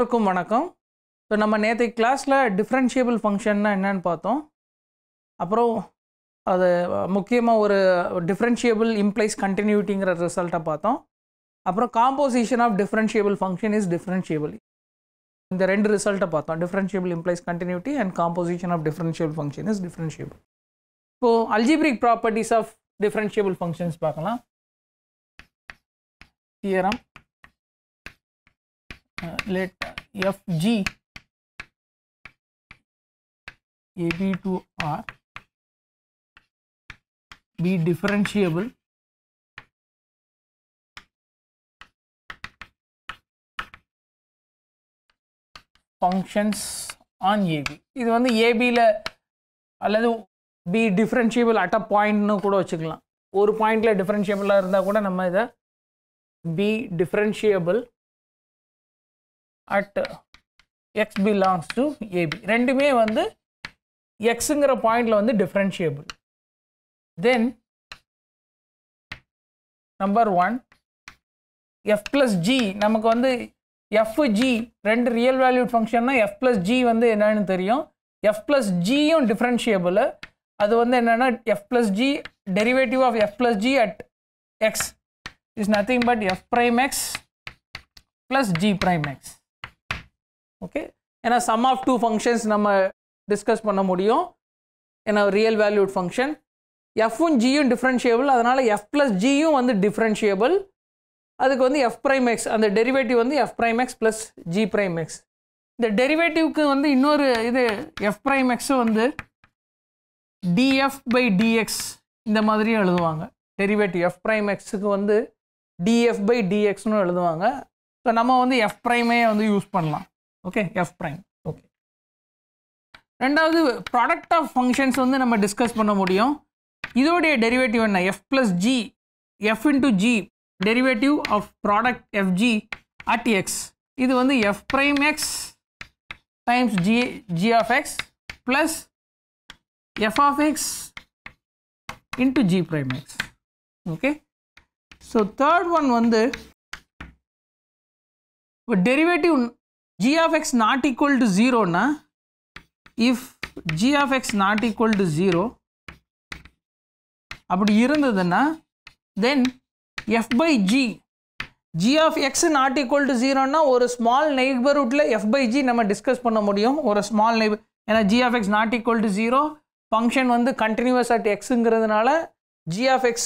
எல்லோருக்கும் வணக்கம் ஸோ நம்ம நேற்று கிளாஸில் டிஃப்ரென்ஷியபிள் ஃபங்க்ஷன்னா என்னன்னு பார்த்தோம் அப்புறம் அது முக்கியமாக ஒரு டிஃப்ரென்ஷியபிள் இம்ப்ளைஸ் கண்டினியூட்டிங்கிற ரிசல்ட்டை பார்த்தோம் அப்புறம் composition of differentiable function is differentiable இந்த ரெண்டு ரிசல்ட்டை பார்த்தோம் differentiable implies continuity and composition of differentiable function is differentiable இப்போது algebraic properties of differentiable functions பார்க்கலாம் theorem uh, let fg ab to r be differentiable functions on ab இது வந்து ல அல்லது be differentiable at a point னு கூட வச்சுக்கலாம் ஒரு point ல differentiable இருந்தால் கூட நம்ம இதை be differentiable at x belongs to A ரெண்டுமே வந்து எக்ஸுங்கிற பாயிண்டில் வந்து differentiable then number one f plus g நமக்கு வந்து எஃப் ஜி ரெண்டு ரியல் வேல்யூட் ஃபங்க்ஷன்னா எஃப் ப்ளஸ் ஜி வந்து என்னன்னு தெரியும் எஃப் ப்ளஸ் ஜியும் டிஃப்ரென்ஷியபிள் அது வந்து என்னென்னா f plus g derivative of f plus g at x is nothing but f prime x plus g prime x okay ஏன்னா sum of two functions நம்ம discuss பண்ண முடியும் ஏன்னா ரியல் வேல்யூட் ஃபங்க்ஷன் எஃப்பும் ஜியும் டிஃப்ரென்ஷியபிள் அதனால் எஃப் ப்ளஸ் ஜியும் வந்து டிஃப்ரென்ஷியபிள் அதுக்கு வந்து எஃப் ப்ரைம் எக்ஸ் அந்த டெரிவேட்டிவ் வந்து f prime x plus g prime x இந்த டெரிவேட்டிவ்க்கு வந்து இன்னொரு இது எஃப் ப்ரைம் எக்ஸு வந்து டிஎஃப் பை டிஎக்ஸ் இந்த மாதிரியும் எழுதுவாங்க டெரிவேட்டிவ் எஃப் ப்ரைம் எக்ஸுக்கு வந்து டிஎஃப் பை டிஎக்ஸ்னு எழுதுவாங்க ஸோ நம்ம வந்து எஃப் ப்ரைமே வந்து யூஸ் பண்ணலாம் ஓகே எஃப் ப்ரைம் ஓகே ரெண்டாவது ப்ராடக்ட் ஆஃப் ஃபங்க்ஷன்ஸ் வந்து நம்ம டிஸ்கஸ் பண்ண முடியும் இதோடைய டெரிவேட்டிவ் என்ன f plus g f into g derivative of product f g at x இது வந்து f prime x times g g of x plus f of x into g prime x okay so third one வந்து derivative g of x not equal to 0 na if g of x not equal to 0 அப்படி இருந்ததுன்னா then f by g g of x not equal to 0 0னா ஒரு small neighborhoodல f by g நம்ம discuss பண்ண முடியும் ஒரு small neighbor ஏன்னா g of x not equal to 0 function வந்து continuous at x xங்கிறதுனால g of x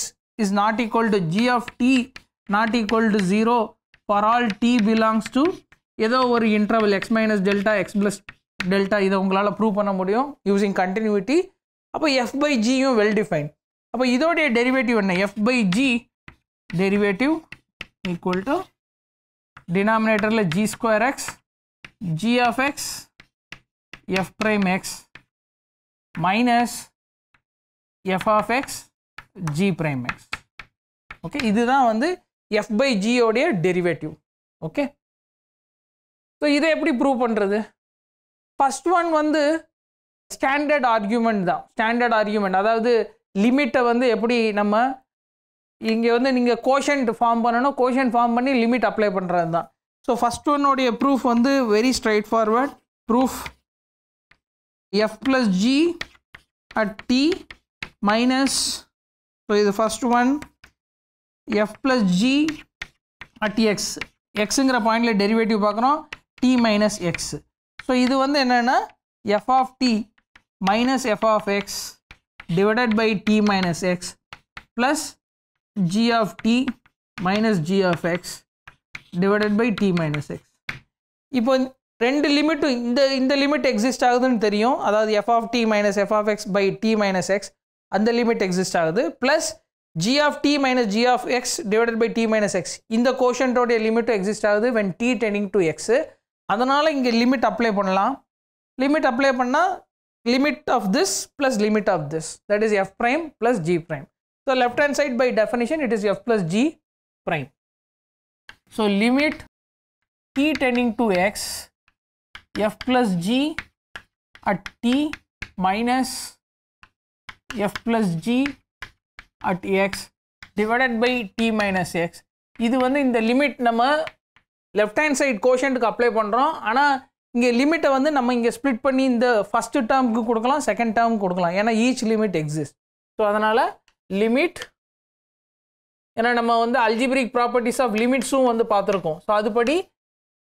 is not equal to g of t not equal to 0 for all t belongs to ஏதோ ஒரு interval x minus delta x plus delta இதை உங்களால் prove பண்ண முடியும் using continuity அப்போ f by ஜியும் well defined அப்போ இதோடைய டெரிவேட்டிவ் என்ன f by g derivative equal to டினாமினேட்டரில் g square x g of x f prime x minus f of x g prime x okay இதுதான் வந்து எஃப் பை ஜியோடைய derivative okay so இதை எப்படி prove பண்ணுறது ஃபஸ்ட் ஒன் வந்து standard argument தான் standard argument அதாவது லிமிட்டை வந்து எப்படி நம்ம இங்கே வந்து நீங்கள் கோஷன்ட் ஃபார்ம் பண்ணணும் கோஷன்ட் ஃபார்ம் பண்ணி லிமிட் அப்ளை பண்ணுறது தான் ஸோ ஃபஸ்ட் ஒன்னுடைய ப்ரூஃப் வந்து very straightforward proof f plus g at t minus so இது first one f plus g at x எக்ஸுங்கிற பாயிண்டில் டெரிவேட்டிவ் பார்க்குறோம் டி மைனஸ் எக்ஸ் ஸோ இது வந்து என்னென்னா f of t minus f of x divided by t minus x plus g of t minus g of x divided by t minus x இப்போ ரெண்டு லிமிட்டும் இந்த இந்த லிமிட் எக்ஸிஸ்ட் ஆகுதுன்னு தெரியும் அதாவது f of t minus f of x by t minus x அந்த limit exist ஆகுது plus g of t minus g of x divided by t minus x இந்த கோஷன்டோடைய லிமிட்டும் எக்ஸிஸ்ட் ஆகுது வென் டி டெனிங் டு எக்ஸு அதனால் இங்கே limit apply பண்ணலாம் லிமிட் அப்ளை பண்ணால் limit of this plus limit of this that is f prime plus g prime so left hand side by definition it is f plus g prime so limit t டென்னிங் to x f plus g at t minus f plus g at x divided by t minus x இது வந்து இந்த limit நம்ம left hand side கோஷன்ட்டுக்கு apply பண்ணுறோம் ஆனால் இங்கே லிமிட்டை வந்து நம்ம இங்கே ஸ்ப்ளிட் பண்ணி இந்த ஃபஸ்ட்டு டேர்முக்கு கொடுக்கலாம் செகண்ட் டேர்ம் கொடுக்கலாம் ஏன்னா ஈச் லிமிட் எக்ஸிஸ்ட் ஸோ அதனால் லிமிட் ஏன்னா நம்ம வந்து அல்ஜிபிரிக் ப்ராப்பர்ட்டிஸ் ஆஃப் லிமிட்ஸும் வந்து பார்த்துருக்கோம் ஸோ அதுபடி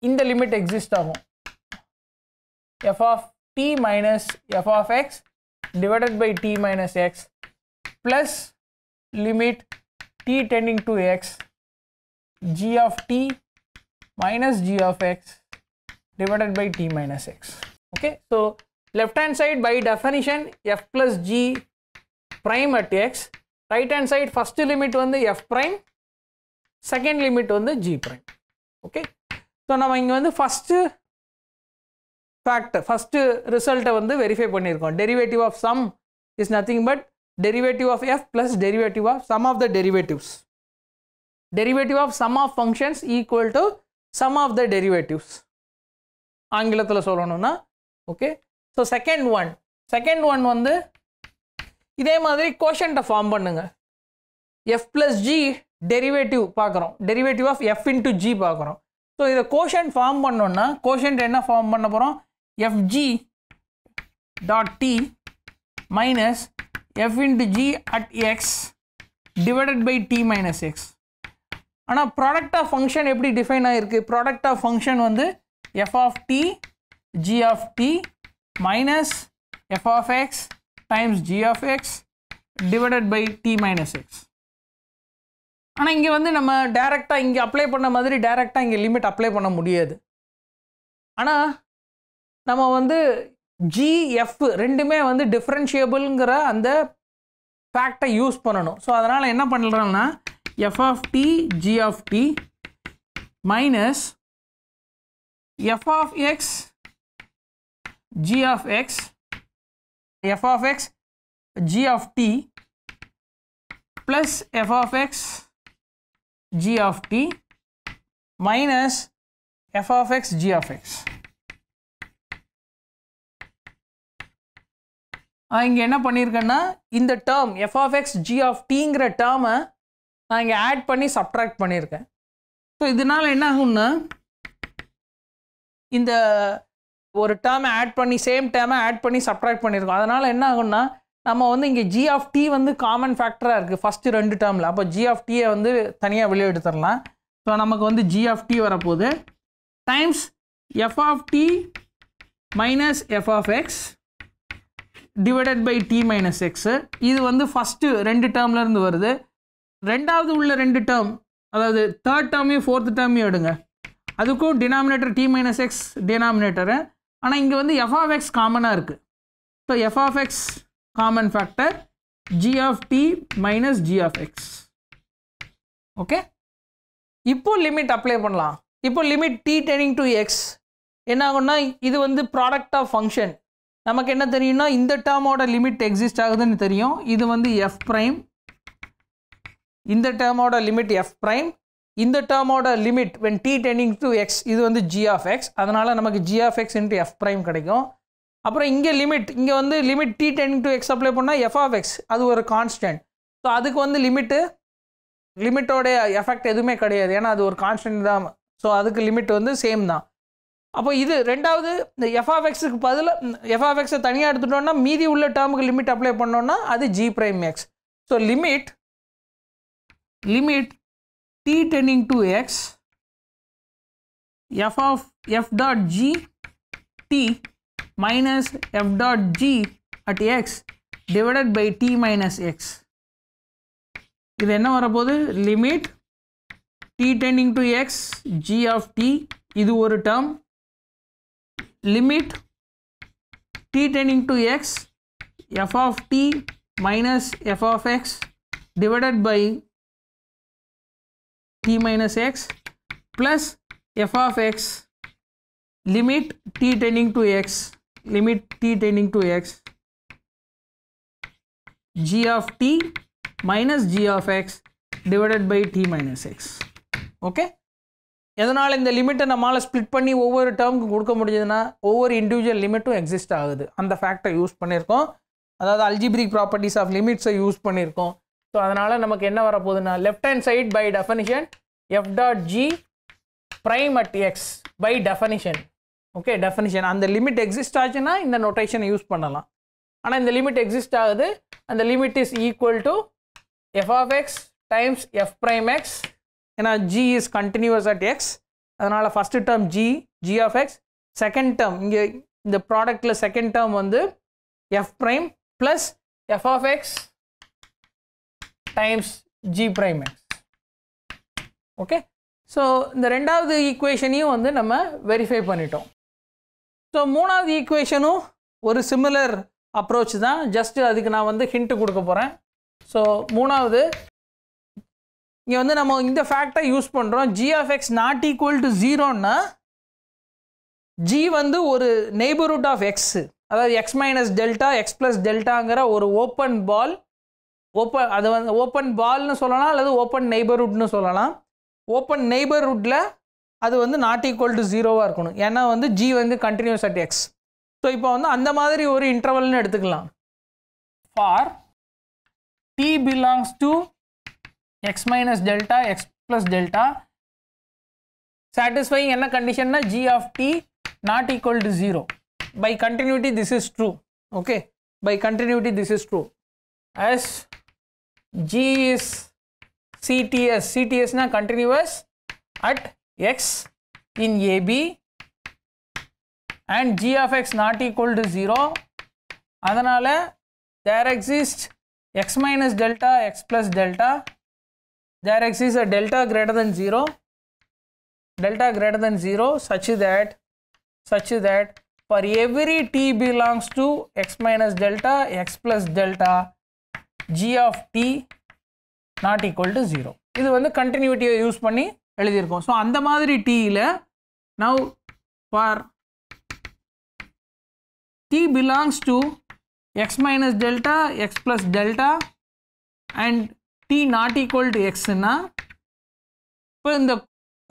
இந்த லிமிட் எக்ஸிஸ்ட் ஆகும் f of t minus f of x divided by t minus x plus limit t tending to x g of t minus g of x divided by t minus x. Okay, so left hand side by definition f plus g prime at x, right hand side first limit on the f prime, second limit on the g prime. Okay, so now இங்க the first factor, first result the verify பண்ணிருக்கோம். Derivative of sum is nothing but derivative of f plus derivative of sum of the derivatives. Derivative of sum of functions equal to sum of the derivatives ஆங்கிலத்தில் சொல்லணும்னா okay so second one second one வந்து இதே மாதிரி கோஷன்ட்டை form பண்ணுங்க f plus g derivative பார்க்குறோம் derivative of f into g பார்க்குறோம் so இதை கோஷன் ஃபார்ம் பண்ணோன்னா கோஷன்ட் என்ன ஃபார்ம் பண்ண போகிறோம் f g dot t minus f into g at x divided by t minus x ஆனால் ப்ராடக்ட் ஆஃப் ஃபங்க்ஷன் எப்படி டிஃபைன் ஆகிருக்கு ப்ராடக்ட் ஆஃப் ஃபங்க்ஷன் வந்து f of t g of t minus f of x times g of x divided by t minus x ஆனால் இங்கே வந்து நம்ம டேரெக்டாக இங்கே அப்ளை பண்ண மாதிரி டேரெக்டாக இங்கே லிமிட் அப்ளை பண்ண முடியாது ஆனால் நம்ம வந்து ஜிஎஃப் ரெண்டுமே வந்து டிஃப்ரென்ஷியபிள்ங்கிற அந்த ஃபேக்டை யூஸ் பண்ணணும் ஸோ அதனால் என்ன பண்ணுறோம்னா f of t g of t minus f of x g of x f of x g of t plus f of x g of t minus f of x g of x இங்கே என்ன பண்ணியிருக்கேன்னா இந்த term f of x g of டீங்கிற டேர்மை நான் இங்கே add பண்ணி subtract பண்ணியிருக்கேன் ஸோ இதனால் என்ன ஆகும்னா இந்த ஒரு டேர்ம் ஆட் பண்ணி சேம் டேர்மை ஆட் பண்ணி சப்ட்ராக்ட் பண்ணியிருக்கோம் அதனால் என்ன ஆகும்னா நம்ம வந்து இங்கே ஜி ஆஃப் டி வந்து காமன் ஃபேக்டராக இருக்குது ஃபஸ்ட்டு ரெண்டு டேர்மில் அப்போ ஜி ஆஃப் டீயை வந்து தனியாக வெளியே எடுத்துடலாம் ஸோ நமக்கு வந்து ஜி ஆஃப் டி வரப்போகுது times f of t minus f of x divided by t minus x இது வந்து ஃபஸ்ட்டு ரெண்டு டேர்ம்லேருந்து வருது ரெண்டாவது உள்ள ரெண்டு டேர்ம் அதாவது தேர்ட் டேர்மையும் ஃபோர்த்து டேர்மையும் எடுங்க அதுக்கும் denominator t minus x denominator ஆனால் இங்கே வந்து எஃப் ஆஃப் எக்ஸ் காமனாக இருக்குது so f of x common factor g of t minus g of x okay இப்போ லிமிட் அப்ளை பண்ணலாம் இப்போ லிமிட் டி டெனிங் டு எக்ஸ் என்ன ஆகும்னா இது வந்து ப்ராடக்ட் ஆஃப் ஃபங்க்ஷன் நமக்கு என்ன தெரியும்னா இந்த டேர்மோட லிமிட் எக்ஸிஸ்ட் ஆகுதுன்னு தெரியும் இது வந்து எஃப் ப்ரைம் இந்த டேர்மோட லிமிட் எஃப் ப்ரைம் இந்த டேர்மோட limit when t tending to x இது வந்து ஜி ஆஃப் எக்ஸ் அதனால் நமக்கு g of x into f prime கிடைக்கும் அப்புறம் இங்கே லிமிட் இங்கே வந்து limit t tending to x apply பண்ணால் எஃப் ஆஃப் எக்ஸ் அது ஒரு கான்ஸ்டன்ட் ஸோ அதுக்கு வந்து லிமிட்டு லிமிட்டோடைய எஃபெக்ட் எதுவுமே கிடையாது ஏன்னா அது ஒரு கான்ஸ்டன்ட் தான் ஸோ அதுக்கு லிமிட் வந்து சேம் தான் அப்போ இது ரெண்டாவது இந்த எஃப்ஆஃப்எக்ஸுக்கு பதிலாக எஃப்ஆஃப்எக்ஸை தனியாக எடுத்துட்டோம்னா மீதி உள்ள டேர்முக்கு லிமிட் அப்ளை பண்ணோன்னா அது g prime x so limit limit t tending to x f of f dot g t minus f dot g at x divided by t minus x இது என்ன வரப்போது limit t tending to x g of t இது ஒரு term limit t tending to x f of t minus f of x divided by t minus x plus f of x limit t tending to x limit t tending to x g of t minus g of x divided by t minus x okay எதனால் இந்த லிமிட்டை நம்மளால் split பண்ணி ஒவ்வொரு டேர்முக்கு கொடுக்க முடிஞ்சதுன்னா ஒவ்வொரு individual லிமிட்டும் exist ஆகுது அந்த ஃபேக்டை யூஸ் பண்ணியிருக்கோம் அதாவது அல்ஜிபிரிக் ப்ராப்பர்ட்டிஸ் ஆஃப் லிமிட்ஸை யூஸ் பண்ணியிருக்கோம் ஸோ அதனால் நமக்கு என்ன வரப்போகுதுன்னா left hand side by definition f dot g prime at x by definition okay definition அந்த லிமிட் எக்ஸிஸ்ட் ஆச்சுன்னா இந்த நொட்டேஷனை யூஸ் பண்ணலாம் ஆனால் இந்த லிமிட் எக்ஸிஸ்ட் ஆகுது அந்த limit is equal to f of x times f prime x ஏன்னா g is continuous at x அதனால் first term g g of x second term இங்கே இந்த ப்ராடக்டில் செகண்ட் டேர்ம் வந்து f prime plus f of x times g prime x okay so இந்த ரெண்டாவது ஈக்குவேஷனையும் வந்து நம்ம வெரிஃபை பண்ணிட்டோம் ஸோ மூணாவது ஈக்குவேஷனும் ஒரு சிமிலர் அப்ரோச் தான் ஜஸ்ட்டு அதுக்கு நான் வந்து ஹிண்ட்டு கொடுக்க போகிறேன் ஸோ மூணாவது இங்கே வந்து நம்ம இந்த ஃபேக்டை யூஸ் பண்ணுறோம் g of x not equal to ஜீரோன்னா ஜி வந்து ஒரு நெய்பர்ஹுட் ஆஃப் எக்ஸு அதாவது x minus delta x plus டெல்டாங்கிற ஒரு ஓப்பன் பால் ஓப்பன் அதை வந்து ஓப்பன் பால்னு சொல்லலாம் அல்லது ஓப்பன் நெய்பர்ஹுட்னு சொல்லலாம் ஓப்பன் நெய்பர்ஹுட்டில் அது வந்து நாட் ஈக்குவல் டு ஜீரோவாக இருக்கணும் ஏன்னா வந்து ஜி வந்து கண்டினியூஸ் அட் எக்ஸ் ஸோ இப்போ வந்து அந்த மாதிரி ஒரு இன்டர்வல்னு எடுத்துக்கலாம் for t belongs to x minus delta x plus delta satisfying என்ன கண்டிஷன்னா g of t not equal to zero by continuity this is true okay by continuity this is true yes G is CTS, CTS na continuous at x in AB and g of x not equal to 0 அதனால there exists x minus delta x plus delta there exists a delta greater than 0 delta greater than 0 such that such that for every t belongs to x minus delta x plus delta g of t not equal to 0 இது வந்து கண்டினியூட்டியை use பண்ணி எழுதியிருக்கோம் so அந்த மாதிரி t டீயில் now for t belongs to x minus delta x plus delta and t not equal to x இன்னா, இப்போ இந்த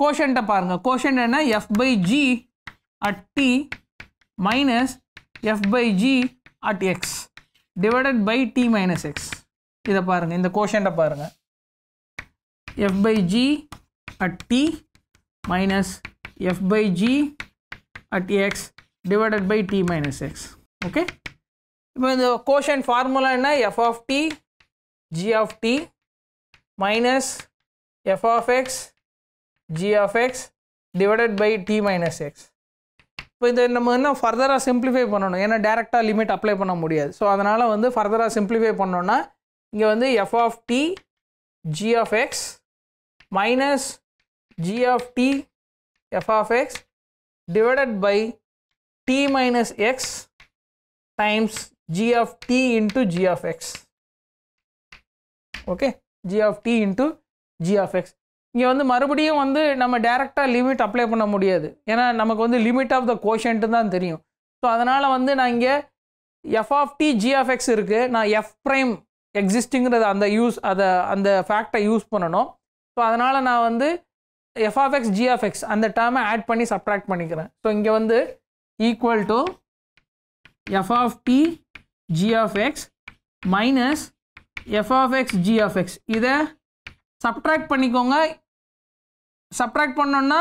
quotient பாருங்க, quotient என்ன f by g at t minus f by g at x divided by t minus x. இதை பாருங்கள் இந்த கோஷண்ட்டை பாருங்கள் f by g at t minus f by g at x divided by t minus x okay இப்போ இந்த quotient formula என்ன f of t g of t minus f of x g of x divided by t minus x இப்போ இதை நம்ம என்ன ஃபர்தராக simplify பண்ணணும் ஏன்னா டேரெக்டாக லிமிட் அப்ளை பண்ண முடியாது ஸோ அதனால் வந்து ஃபர்தராக சிம்பிளிஃபை பண்ணோன்னா இங்கே வந்து f of t g of x minus g of t f of x divided by t minus x times g of t into g of x okay g of t into g of x இங்கே வந்து மறுபடியும் வந்து நம்ம டேரெக்டாக limit apply பண்ண முடியாது ஏன்னா நமக்கு வந்து லிமிட் ஆஃப் த கோஷன்ட்டு தான் தெரியும் ஸோ அதனால் வந்து நான் இங்கே f of t g of x இருக்குது நான் எஃப் ப்ரைம் எக்ஸிஸ்டிங்கிறத அந்த யூஸ் அதை அந்த ஃபேக்டை யூஸ் பண்ணணும் ஸோ அதனால் நான் வந்து எஃப்ஆஃப்எக்ஸ் ஜிஎஃப்எக்ஸ் அந்த டேர்மை ஆட் பண்ணி சப்ராக்ட் பண்ணிக்கிறேன் ஸோ இங்கே வந்து equal to f of t g of x minus f of x g of x இதை சப்ட்ராக்ட் பண்ணிக்கோங்க சப்ட்ராக்ட் பண்ணோன்னா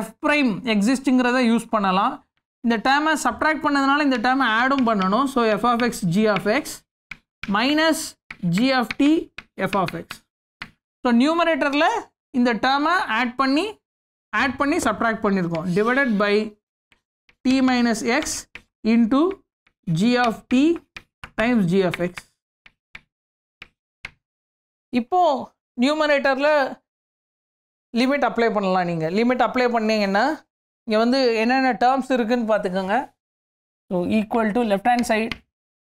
எஃப் ப்ரைம் எக்ஸிஸ்டிங்கிறத யூஸ் பண்ணலாம் இந்த டேமை சப்ட்ராக்ட் பண்ணதுனால இந்த டேமை ஆடும் பண்ணணும் so f of x g of x minus g of t f of x so நியூமரேட்டரில் இந்த டேர்மை ஆட் பண்ணி ஆட் பண்ணி சப்ராக்ட் பண்ணியிருக்கோம் divided by t minus x into g of t times g of x இப்போது நியூமரேட்டரில் லிமிட் அப்ளை பண்ணலாம் நீங்கள் லிமிட் அப்ளை பண்ணிங்கன்னா இங்கே வந்து என்னென்ன டேர்ம்ஸ் இருக்குதுன்னு பார்த்துக்கோங்க so equal to left hand side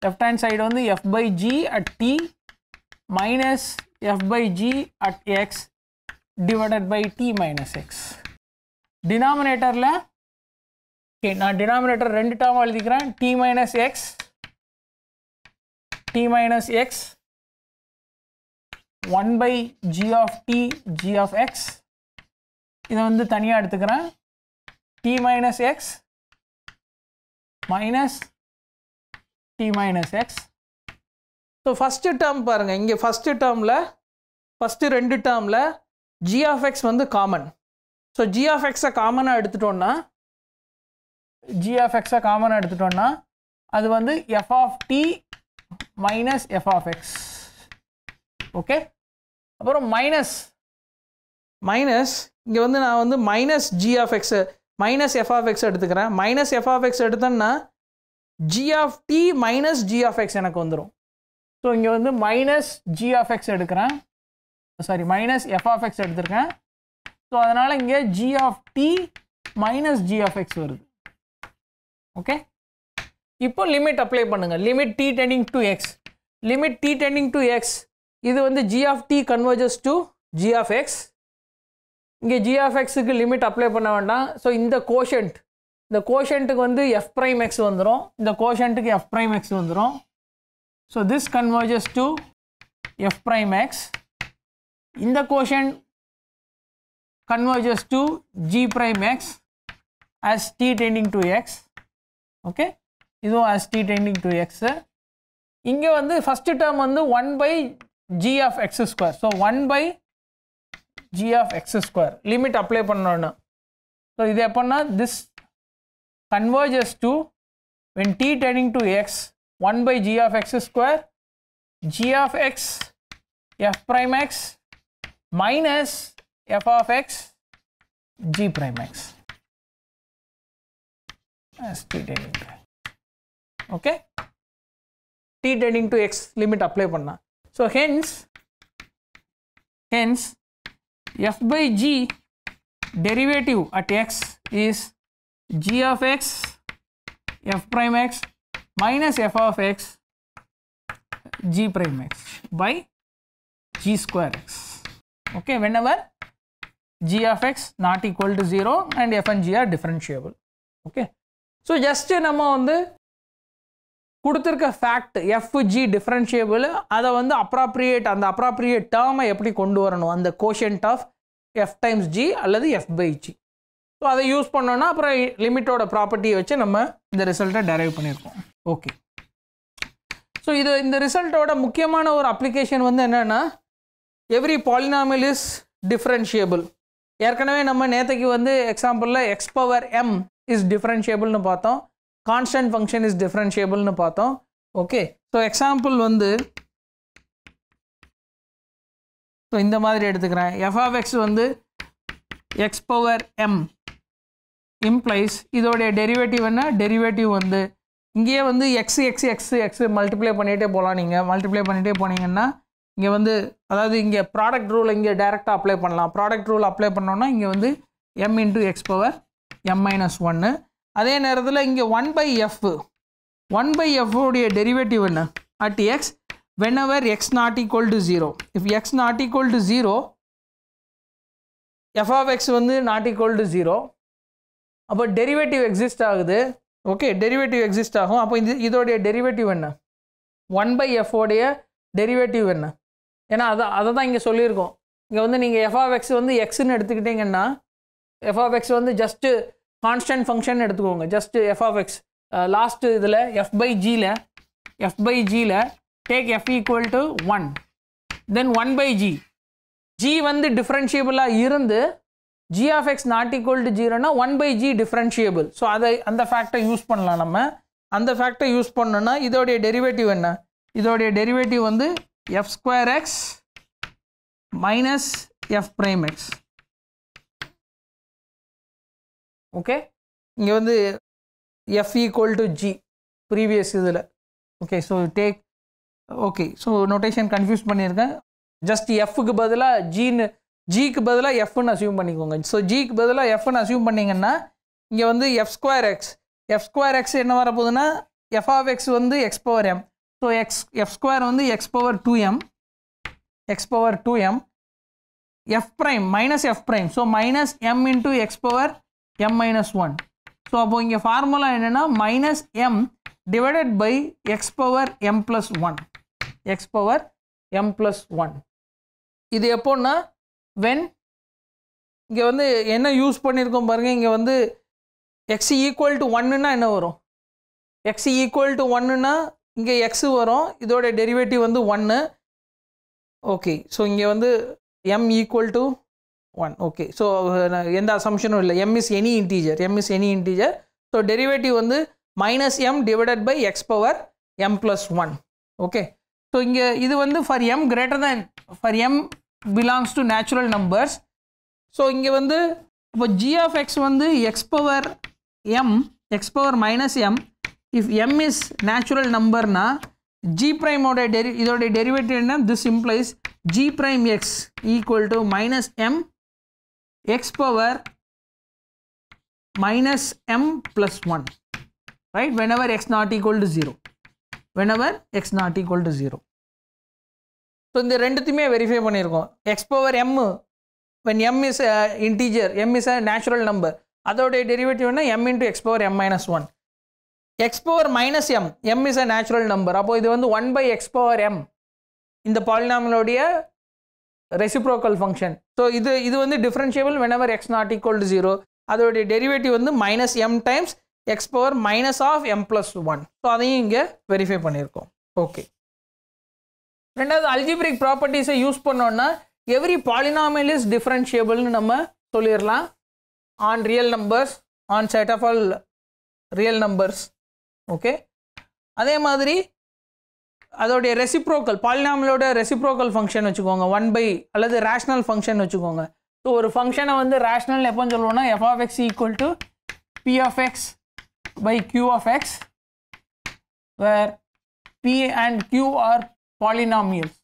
left hand side வந்து f by g at t minus f by g at x divided by t minus x. Denominator denominatorல okay, நான் denominator 2 term வல்திக்கிறான் t minus x t minus x 1 by g of t g of x இது வந்து தனியா t minus x minus t minus x so first term பாருங்கள் இங்கே first டேர்மில் first ரெண்டு டேர்மில் ஜி எக்ஸ் வந்து காமன் ஸோ ஜி எக்ஸை காமனாக எடுத்துட்டோன்னா எக்ஸை காமனாக எடுத்துட்டோன்னா அது வந்து f of t minus f of x okay அப்புறம் மைனஸ் மைனஸ் இங்கே வந்து நான் வந்து minus g of x minus f of x எடுத்துக்கிறேன் மைனஸ் எஃப் ஆஃப் எக்ஸ் எடுத்தேன்னா g of t minus g of x எனக்கு வந்துடும் ஸோ இங்கே வந்து மைனஸ் ஜி ஆஃப் எக்ஸ் எடுக்கிறேன் sorry minus f of x எடுத்திருக்கேன் ஸோ அதனால் இங்கே g of t minus g of x வருது ஓகே இப்போ லிமிட் அப்ளை பண்ணுங்கள் limit t tending to x limit t tending to x இது வந்து g of t converges to g of x இங்கே g of எக்ஸுக்கு limit apply பண்ண வேண்டாம் so இந்த கோஷன்ட் இந்த கோஷன்ட்டுக்கு வந்து எஃப் ப்ரைம் எக்ஸ் வந்துடும் இந்த கோஷன்ட்டுக்கு எஃப் ப்ரைம் எக்ஸ் வந்துடும் So this converges to f prime x. In the quotient converges to g prime x as t tending to x. Okay. இதுவும் as t tending to x. இங்க வந்து first term வந்து 1 by g of x square. So 1 by g of x square. Limit apply பண்ணோன்னு. So இது எப்பன்னா this converges to when t tending to x 1 by g of x square g of x f prime x minus f of x g prime x as t tending to okay t tending to x limit apply பண்ணா so hence hence f by g derivative at x is g of x f prime x minus f of x g prime x by g square x. Okay, whenever g of x not equal to 0 and f and g are differentiable. Okay. So just நம்ம வந்து கொடுத்துருக்க fact F G differentiable அதை வந்து appropriate அந்த appropriate டேர்மை எப்படி கொண்டு வரணும் அந்த quotient of f times g அல்லது எஃப் பை ஜி ஸோ அதை யூஸ் பண்ணோன்னா அப்புறம் லிமிட்டோட ப்ராப்பர்ட்டியை வச்சு நம்ம இந்த ரிசல்ட்டை டெரைவ் பண்ணியிருக்கோம் ஓகே ஸோ இது இந்த ரிசல்ட்டோட முக்கியமான ஒரு அப்ளிகேஷன் வந்து என்னென்னா எவ்ரி பாலினாமில் இஸ் டிஃப்ரென்ஷியபிள் ஏற்கனவே நம்ம நேற்றுக்கு வந்து எக்ஸாம்பிளில் எக்ஸ் பவர் எம் இஸ் டிஃப்ரென்ஷியபிள்னு பார்த்தோம் கான்ஸ்டன்ட் ஃபங்க்ஷன் இஸ் டிஃப்ரென்ஷியபிள்னு பார்த்தோம் ஓகே ஸோ எக்ஸாம்பிள் வந்து ஸோ இந்த மாதிரி எடுத்துக்கிறேன் எஃப் ஆஃப் எக்ஸ் வந்து எக்ஸ் பவர் எம் இம்ப்ளைஸ் இதோடைய டெரிவேட்டிவ் என்ன டெரிவேட்டிவ் வந்து இங்கேயே வந்து x x x x multiply பண்ணிகிட்டே போகலாம் நீங்கள் மல்டிப்ளை பண்ணிகிட்டே போனீங்கன்னா இங்கே வந்து அதாவது இங்கே ப்ராடக்ட் ரூல் இங்கே டைரெக்டாக அப்ளை பண்ணலாம் ப்ராடக்ட் ரூல் அப்ளை பண்ணோன்னா இங்கே வந்து m into x power m minus ஒன்று அதே நேரத்தில் இங்கே one by f one by எஃப்டைய டெரிவேட்டிவ் என்ன at x whenever x not equal to zero if x not equal to zero f of x வந்து நாட் ஈக்குவல் டு ஜீரோ அப்போ derivative exist ஆகுது okay derivative exist ஆகும் அப்போ இந்த இதோடைய derivative என்ன ஒன் பை எஃபோடைய டெரிவேட்டிவ் என்ன ஏன்னா அதை அதை தான் இங்கே சொல்லியிருக்கோம் இங்கே வந்து நீங்கள் எஃப்ஆஃப் எக்ஸ் வந்து எக்ஸ்ன்னு எடுத்துக்கிட்டிங்கன்னா எஃப்ஆஃப் எக்ஸ் வந்து ஜஸ்ட்டு கான்ஸ்டன்ட் ஃபங்க்ஷன் எடுத்துக்கோங்க ஜஸ்ட்டு எஃப்ஆஃப் எக்ஸ் லாஸ்ட்டு இதில் எஃப் பை ஜியில் எஃப் பை ஜியில் take f equal to one then one by g g வந்து டிஃப்ரென்ஷியபிளாக இருந்து of x not equal to 0 ஜீரோனா one by g differentiable so அதை அந்த ஃபேக்டை யூஸ் பண்ணலாம் நம்ம அந்த ஃபேக்டை யூஸ் பண்ணோம்னா இதோடைய டெரிவேட்டிவ் என்ன இதோடைய டெரிவேட்டிவ் வந்து f square x minus f prime x okay இங்கே வந்து f equal to g previous இதில் okay so take okay so notation confuse பண்ணியிருக்கேன் ஜஸ்ட் எஃப்க்கு பதிலாக ஜின்னு ஜிக்கு பதிலாக எஃப்னு அசியூம் பண்ணிக்கோங்க ஸோ ஜிக்கு பதிலாக எஃப்னு அசியூம் பண்ணிங்கன்னா இங்கே வந்து f square x f square x என்ன வரப்போகுதுன்னா எஃப் ஆஃப் எக்ஸ் வந்து x power m so x f square வந்து x power two m x power two m f prime minus f prime so minus m into x power m minus one so அப்போது இங்கே formula என்னென்னா minus m divided by x power m plus one x power m plus one இது எப்போன்னா when இங்கே வந்து என்ன use பண்ணியிருக்கோம் பாருங்கள் இங்கே வந்து எக்ஸ் ஈக்குவல் டு ஒன்றுனா என்ன வரும் எக்ஸ் ஈக்குவல் டு ஒன்றுனா இங்கே எக்ஸு வரும் இதோட டெரிவேட்டிவ் வந்து ஒன்று ஓகே ஸோ இங்கே வந்து m equal to one okay so எந்த அசம்ஷனும் இல்லை m is any integer m is any integer so derivative வந்து minus m divided by x power m plus one okay so இங்கே இது வந்து for m greater than for m belongs to natural numbers so இங்கே வந்து இப்போ g of x வந்து x power m x power minus m if m is natural நம்பர்னா g ப்ரைமோட Terry இதோடைய derivative என்ன this implies g prime x equal to minus m x power minus m plus one right whenever x not equal to zero whenever x not equal zero so இந்த ரெண்டுத்தையுமே verify பண்ணியிருக்கோம் x power m when m is integer m is a natural number அதோடைய டெரிவேட்டிவ்னா m into x power m minus one x power minus m m is a natural number அப்போ இது வந்து one by x power m இந்த பாலினாமலோடைய reciprocal function so இது இது வந்து differentiable whenever x not equal to zero அதோடைய derivative வந்து minus m times x power minus of m plus one so அதையும் இங்கே வெரிஃபை பண்ணியிருக்கோம் ஓகே ரெண்டாவது அல்ஜிபிரிக் ப்ராப்பர்ட்டிஸை யூஸ் பண்ணோன்னா எவ்ரி பாலினாமியல் இஸ் டிஃப்ரென்ஷியபிள்னு நம்ம சொல்லிடலாம் on real numbers on set of all real numbers okay அதே மாதிரி அதோடைய ரெசிப்ரோக்கல் பாலினாமியலோட ரெசிப்ரோக்கல் ஃபங்க்ஷன் வச்சுக்கோங்க ஒன் பை அல்லது ரேஷ்னல் ஃபங்க்ஷன் வச்சுக்கோங்க ஸோ ஒரு ஃபங்க்ஷனை வந்து ரேஷ்னல் எப்போ சொல்லுவோம்னா f of x equal to p of x by q of x where p and q are polynomials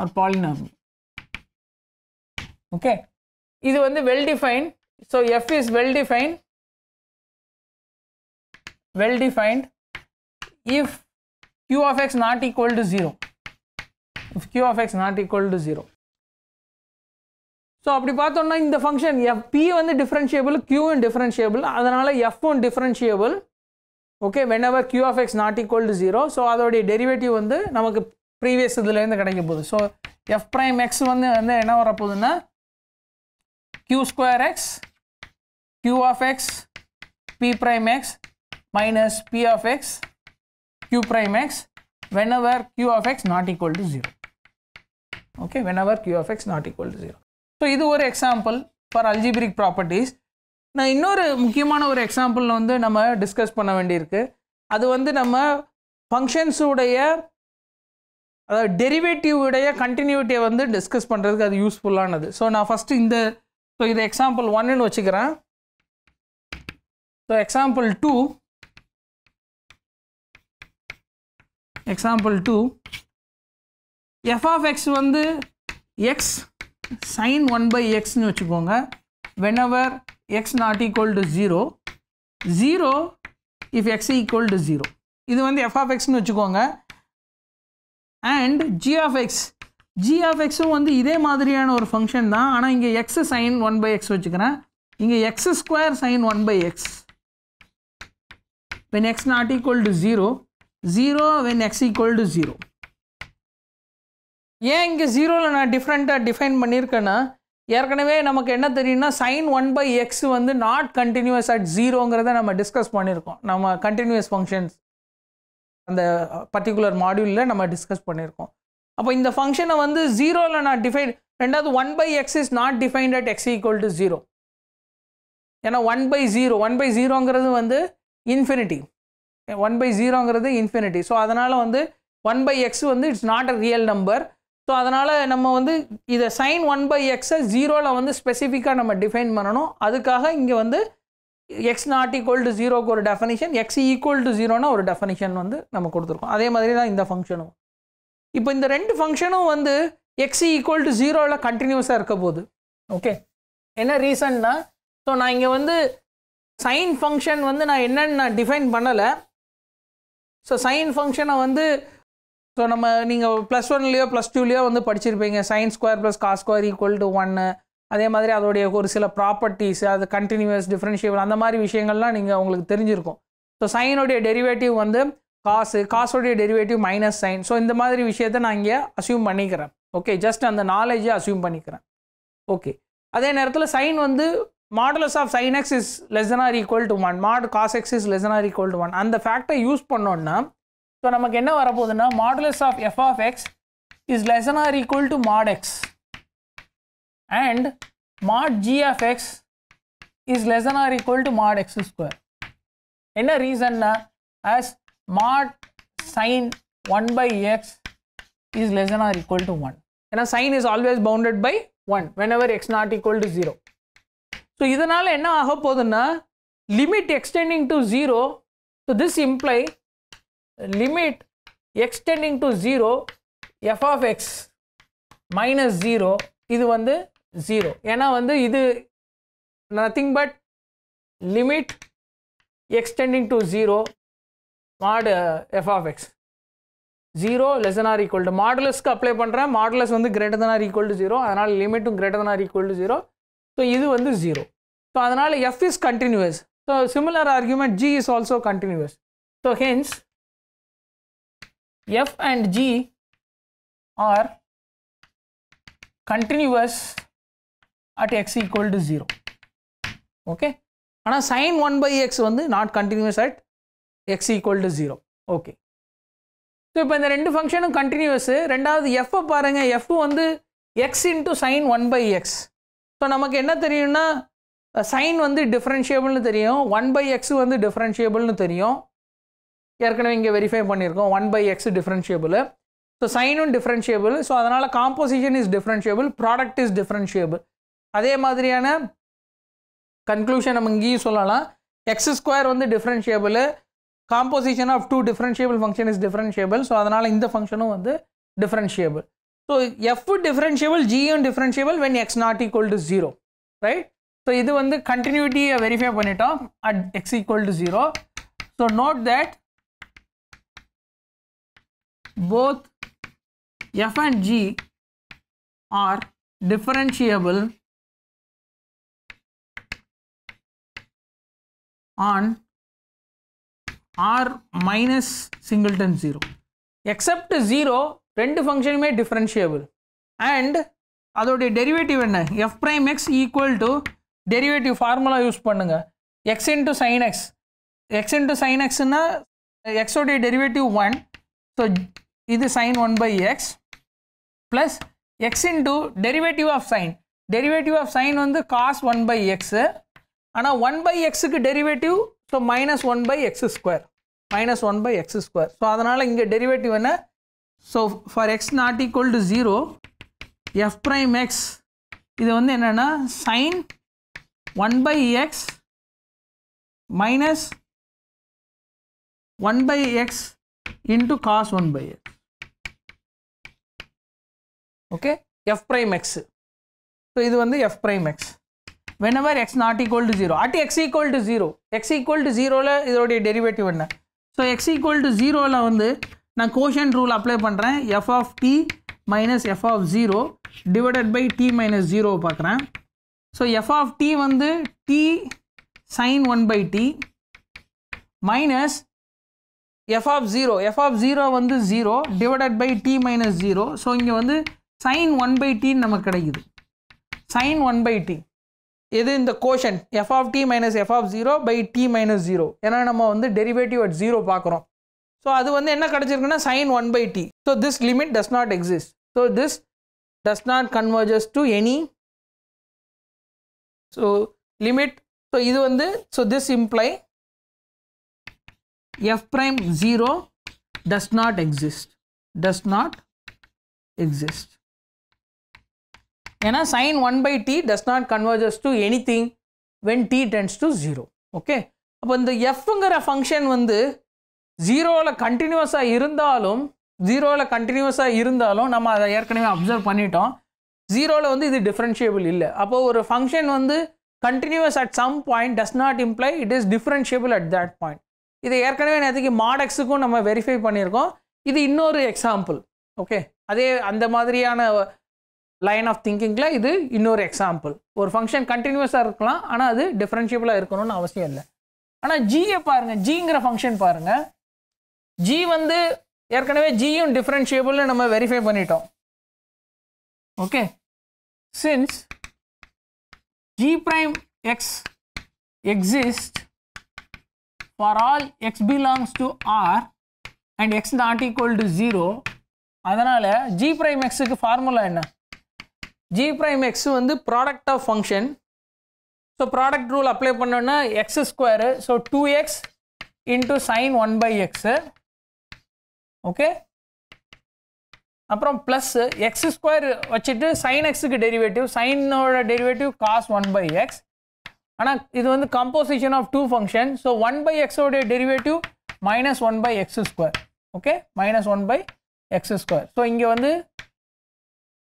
or polynomial. Okay. இது வந்து well defined. So, f is well defined. Well defined if q of x not equal to 0. If q of x not equal to 0. So அப்படி பார்த்தோம்னா இந்த function f p வந்து differentiable கியூவும் differentiable அதனால் எஃப்பும் differentiable okay whenever q of x not equal to zero so அதோடைய derivative வந்து நமக்கு ப்ரீவியஸ் இதுலேருந்து கிடைக்க போகுது ஸோ எஃப் ப்ரைம் எக்ஸ் வந்து வந்து என்ன வரப்போகுதுன்னா q square x q of x p prime x minus p of x q prime x whenever q of x not equal to 0. Okay, whenever q of x not equal to zero so இது ஒரு example for algebraic properties நான் இன்னொரு முக்கியமான ஒரு example வந்து நம்ம discuss பண்ண வேண்டியிருக்கு அது வந்து நம்ம ஃபங்க்ஷன்ஸுடைய அதாவது டெரிவேட்டிவுடைய கண்டினியூட்டியை வந்து டிஸ்கஸ் பண்ணுறதுக்கு அது யூஸ்ஃபுல்லானது ஸோ நான் ஃபஸ்ட்டு இந்த ஸோ இது எக்ஸாம்பிள் ஒன்னுன்னு வச்சுக்கிறேன் so example two example two f of x வந்து எக்ஸ் சைன் ஒன் பை எக்ஸ்னு வச்சுக்கோங்க whenever x not equal to 0, 0 if x equal to 0. இது வந்து f of x வச்சுக்கோங்க and g of x g of x வந்து இதே மாதிரியான ஒரு function தான் ஆனால் இங்கே x sin 1 by x வச்சுக்கிறேன் இங்கே x square sin 1 by x when x not equal to 0 0 when x equal to 0 ஏன் இங்கே 0ல நான் டிஃப்ரெண்ட்டாக define பண்ணியிருக்கேன்னா ஏற்கனவே நமக்கு என்ன தெரியும்னா சைன் ஒன் பை எக்ஸ் வந்து நாட் கண்டினியூஸ் அட் ஜீரோங்கிறத நம்ம டிஸ்கஸ் பண்ணியிருக்கோம் நம்ம கண்டினியூஸ் ஃபங்க்ஷன்ஸ் அந்த பர்டிகுலர் மாடியூலில் நம்ம டிஸ்கஸ் பண்ணியிருக்கோம் அப்போ இந்த ஃபங்க்ஷனை வந்து ஜீரோவில் நான் டிஃபைன் ரெண்டாவது one by x is not defined at x equal to zero ஏன்னா one by zero one by ஜீரோங்கிறது வந்து இன்ஃபினிட்டி ஒன் பை ஜீரோங்கிறது இன்ஃபினிட்டி ஸோ அதனால் வந்து ஒன் பை எக்ஸ் வந்து it's not a real number so அதனால் நம்ம வந்து இதை சைன் ஒன் பை எக்ஸை ஜீரோவில் வந்து ஸ்பெசிஃபிக்காக நம்ம டிஃபைன் பண்ணணும் அதுக்காக இங்கே வந்து எக்ஸ் நாட் ஈக்குவல் டு ஜீரோக்கு ஒரு டெஃபனிஷன் எக்ஸ் ஈக்குவல் டு ஜீரோனா ஒரு டெஃபனிஷன் வந்து நம்ம கொடுத்துருக்கோம் அதே மாதிரி தான் இந்த ஃபங்க்ஷனும் இப்போ இந்த ரெண்டு ஃபங்க்ஷனும் வந்து எக்ஸ் ஈக்குவல் டு ஜீரோவில் கண்டினியூஸாக இருக்க போகுது ஓகே என்ன ரீசன்னா ஸோ நான் இங்கே வந்து சைன் ஃபங்க்ஷன் வந்து நான் என்னென்னு நான் டிஃபைன் பண்ணலை ஸோ சைன் ஃபங்க்ஷனை வந்து ஸோ நம்ம நீங்கள் ப்ளஸ் ஒன்லேயோ ப்ளஸ் டூலேயோ வந்து படிச்சிருப்பீங்க sine square plus cos square equal to ஒன்று அதே மாதிரி அதோடைய ஒரு சில ப்ராப்பர்ட்டிஸ் அது கண்டினியூஸ் டிஃப்ரென்ஷியபிள் அந்த மாதிரி விஷயங்கள்லாம் நீங்கள் உங்களுக்கு தெரிஞ்சிருக்கும் ஸோ சைனுடைய டெரிவேட்டிவ் வந்து காசு காசோடைய டெரிவேட்டிவ் மைனஸ் சைன் ஸோ இந்த மாதிரி விஷயத்த நான் இங்கே அசியூம் பண்ணிக்கிறேன் ஓகே ஜஸ்ட் அந்த நாலேஜை அசியூம் பண்ணிக்கிறேன் ஓகே அதே நேரத்தில் சைன் வந்து modulus of sine x is less or equal to one mod cos x is less or equal to one அந்த ஃபேக்டை யூஸ் பண்ணோன்னா ஸோ நமக்கு என்ன வரப்போகுதுன்னா modulus of f of x is less than or equal to mod x and mod g of x is less than or equal to mod x square என்ன ரீசன்னா as mod sine one by x is less than or equal to one ஏன்னா sine is always bounded by one whenever x not equal to zero so இதனால் என்ன ஆக போகுதுன்னா limit x tending to zero so this imply limit x tending to 0 f of x minus 0 இது வந்து 0 ஏன்னா வந்து இது nothing but limit x tending to 0 mod f of x 0 less than or equal to modulus apply பண்ணுறேன் modulus வந்து greater than or equal to 0 அதனால் லிமிட்டும் greater than or equal to 0 so இது வந்து 0 so அதனால் f is continuous so similar argument g is also continuous so hence F and G are continuous at x equal to 0. Okay. ஆனால் sin 1 by x வந்து not continuous at x equal to 0. Okay. So இப்போ இந்த ரெண்டு ஃபங்க்ஷனும் கண்டினியூவஸு ரெண்டாவது எஃப்பை பாருங்கள் f வந்து x into sine one by x so நமக்கு என்ன தெரியும்னா சைன் வந்து டிஃப்ரென்ஷியபிள்னு தெரியும் ஒன் பை எக்ஸ் வந்து டிஃப்ரென்ஷியபிள்னு தெரியும் ஏற்கனவே இங்கே வெரிஃபை பண்ணியிருக்கோம் one by x differentiable so சைனும் டிஃப்ரென்ஷியபிள் ஸோ அதனால் composition is differentiable product is differentiable அதே மாதிரியான கன்க்ளூஷன் நம்ம இங்கேயும் சொல்லலாம் எக்ஸ் ஸ்கொயர் வந்து differentiable composition of two differentiable function is differentiable so அதனால் இந்த ஃபங்க்ஷனும் வந்து டிஃப்ரென்ஷியபிள் ஸோ எஃப் டிஃப்ரென்ஷியபிள் ஜியும் differentiable when x not equal to zero right so இது வந்து கண்டினியூட்டியை வெரிஃபை பண்ணிட்டோம் at x equal to zero so note that both f and g are differentiable on r minus singleton 0 except 0 ரெண்டு ஃபங்க்ஷனுமே differentiable and அதோடைய derivative என்ன f prime x equal to derivative formula use பண்ணுங்கள் x into sine x x into sine எக்ஸ்னால் எக்ஸோடைய derivative one so இது sin 1 by x plus x into derivative of sin derivative of sin வந்து cos 1 by x ஆனால் 1 by x க்கு derivative so minus 1 by x square minus 1 by x square so அதனால் இங்க derivative என்ன so for x not equal to 0 f prime x இது வந்து என்னன்னா sin 1 by x minus 1 by x into cos 1 by x okay f prime x so இது வந்து f prime x whenever x not equal to zero at x equal to zero x equal to ஜீரோவில் இதோடைய derivative என்ன so X equal to ஜீரோவில் வந்து நான் quotient rule apply பண்ணுறேன் f of t minus f of zero divided by t minus ஜீரோவை பார்க்குறேன் so f of t வந்து t sine one by t minus f of zero f of zero வந்து zero divided by t minus zero so இங்கே வந்து sine one by டின்னு நமக்கு கிடைக்குது sign one by t எது இந்த quotient f of t minus f of zero by t minus zero ஏன்னா நம்ம வந்து டெரிவேட்டிவ் அட் ஜீரோ பார்க்குறோம் ஸோ அது வந்து என்ன கிடச்சிருக்குன்னா sine one by t so this limit does not exist so this does not converges to any so limit so இது வந்து so this imply f prime zero does not exist does not exist ஏன்னா sine one by t does not converges to anything when t tends to zero okay அப்போ இந்த எஃப்ங்கிற function வந்து ஜீரோவில் கண்டினியூஸாக இருந்தாலும் ஜீரோவில் கண்டினியூஸாக இருந்தாலும் நம்ம அதை ஏற்கனவே அப்சர்வ் பண்ணிட்டோம் ஜீரோவில் வந்து இது டிஃப்ரென்ஷியபிள் இல்லை அப்போது ஒரு ஃபங்க்ஷன் வந்து continuous at some point does not imply it is differentiable at that point இதை ஏற்கனவே நேற்றுக்கு மாடெக்ஸுக்கும் நம்ம வெரிஃபை பண்ணியிருக்கோம் இது இன்னொரு எக்ஸாம்பிள் ஓகே அதே அந்த மாதிரியான லைன் ஆஃப் திங்கிங்கில் இது இன்னொரு எக்ஸாம்பிள் ஒரு ஃபங்க்ஷன் கண்டினியூஸாக இருக்கலாம் ஆனால் அது டிஃப்ரென்ஷியபிளாக இருக்கணும்னு அவசியம் இல்லை ஆனால் ஜியை பாருங்கள் ஜிங்கிற ஃபங்க்ஷன் பாருங்கள் ஜி வந்து ஏற்கனவே ஜியும் டிஃப்ரென்ஷியபிள்னு நம்ம வெரிஃபை பண்ணிட்டோம் okay since g prime x exist for all x belongs to R and x not equal to zero அதனால் ஜி ப்ரைம் எக்ஸுக்கு ஃபார்முலா என்ன ஜி ப்ரைம் எக்ஸ் வந்து product of function so product rule apply பண்ணோன்னா x square so two x into sine one by x okay அப்புறம் plus x square வச்சுட்டு sine எக்ஸுக்கு derivative சைனோட derivative cos one by x ஆனால் இது வந்து composition of two function so one by எக்ஸோடைய derivative minus one by x square okay minus one by x square so இங்கே வந்து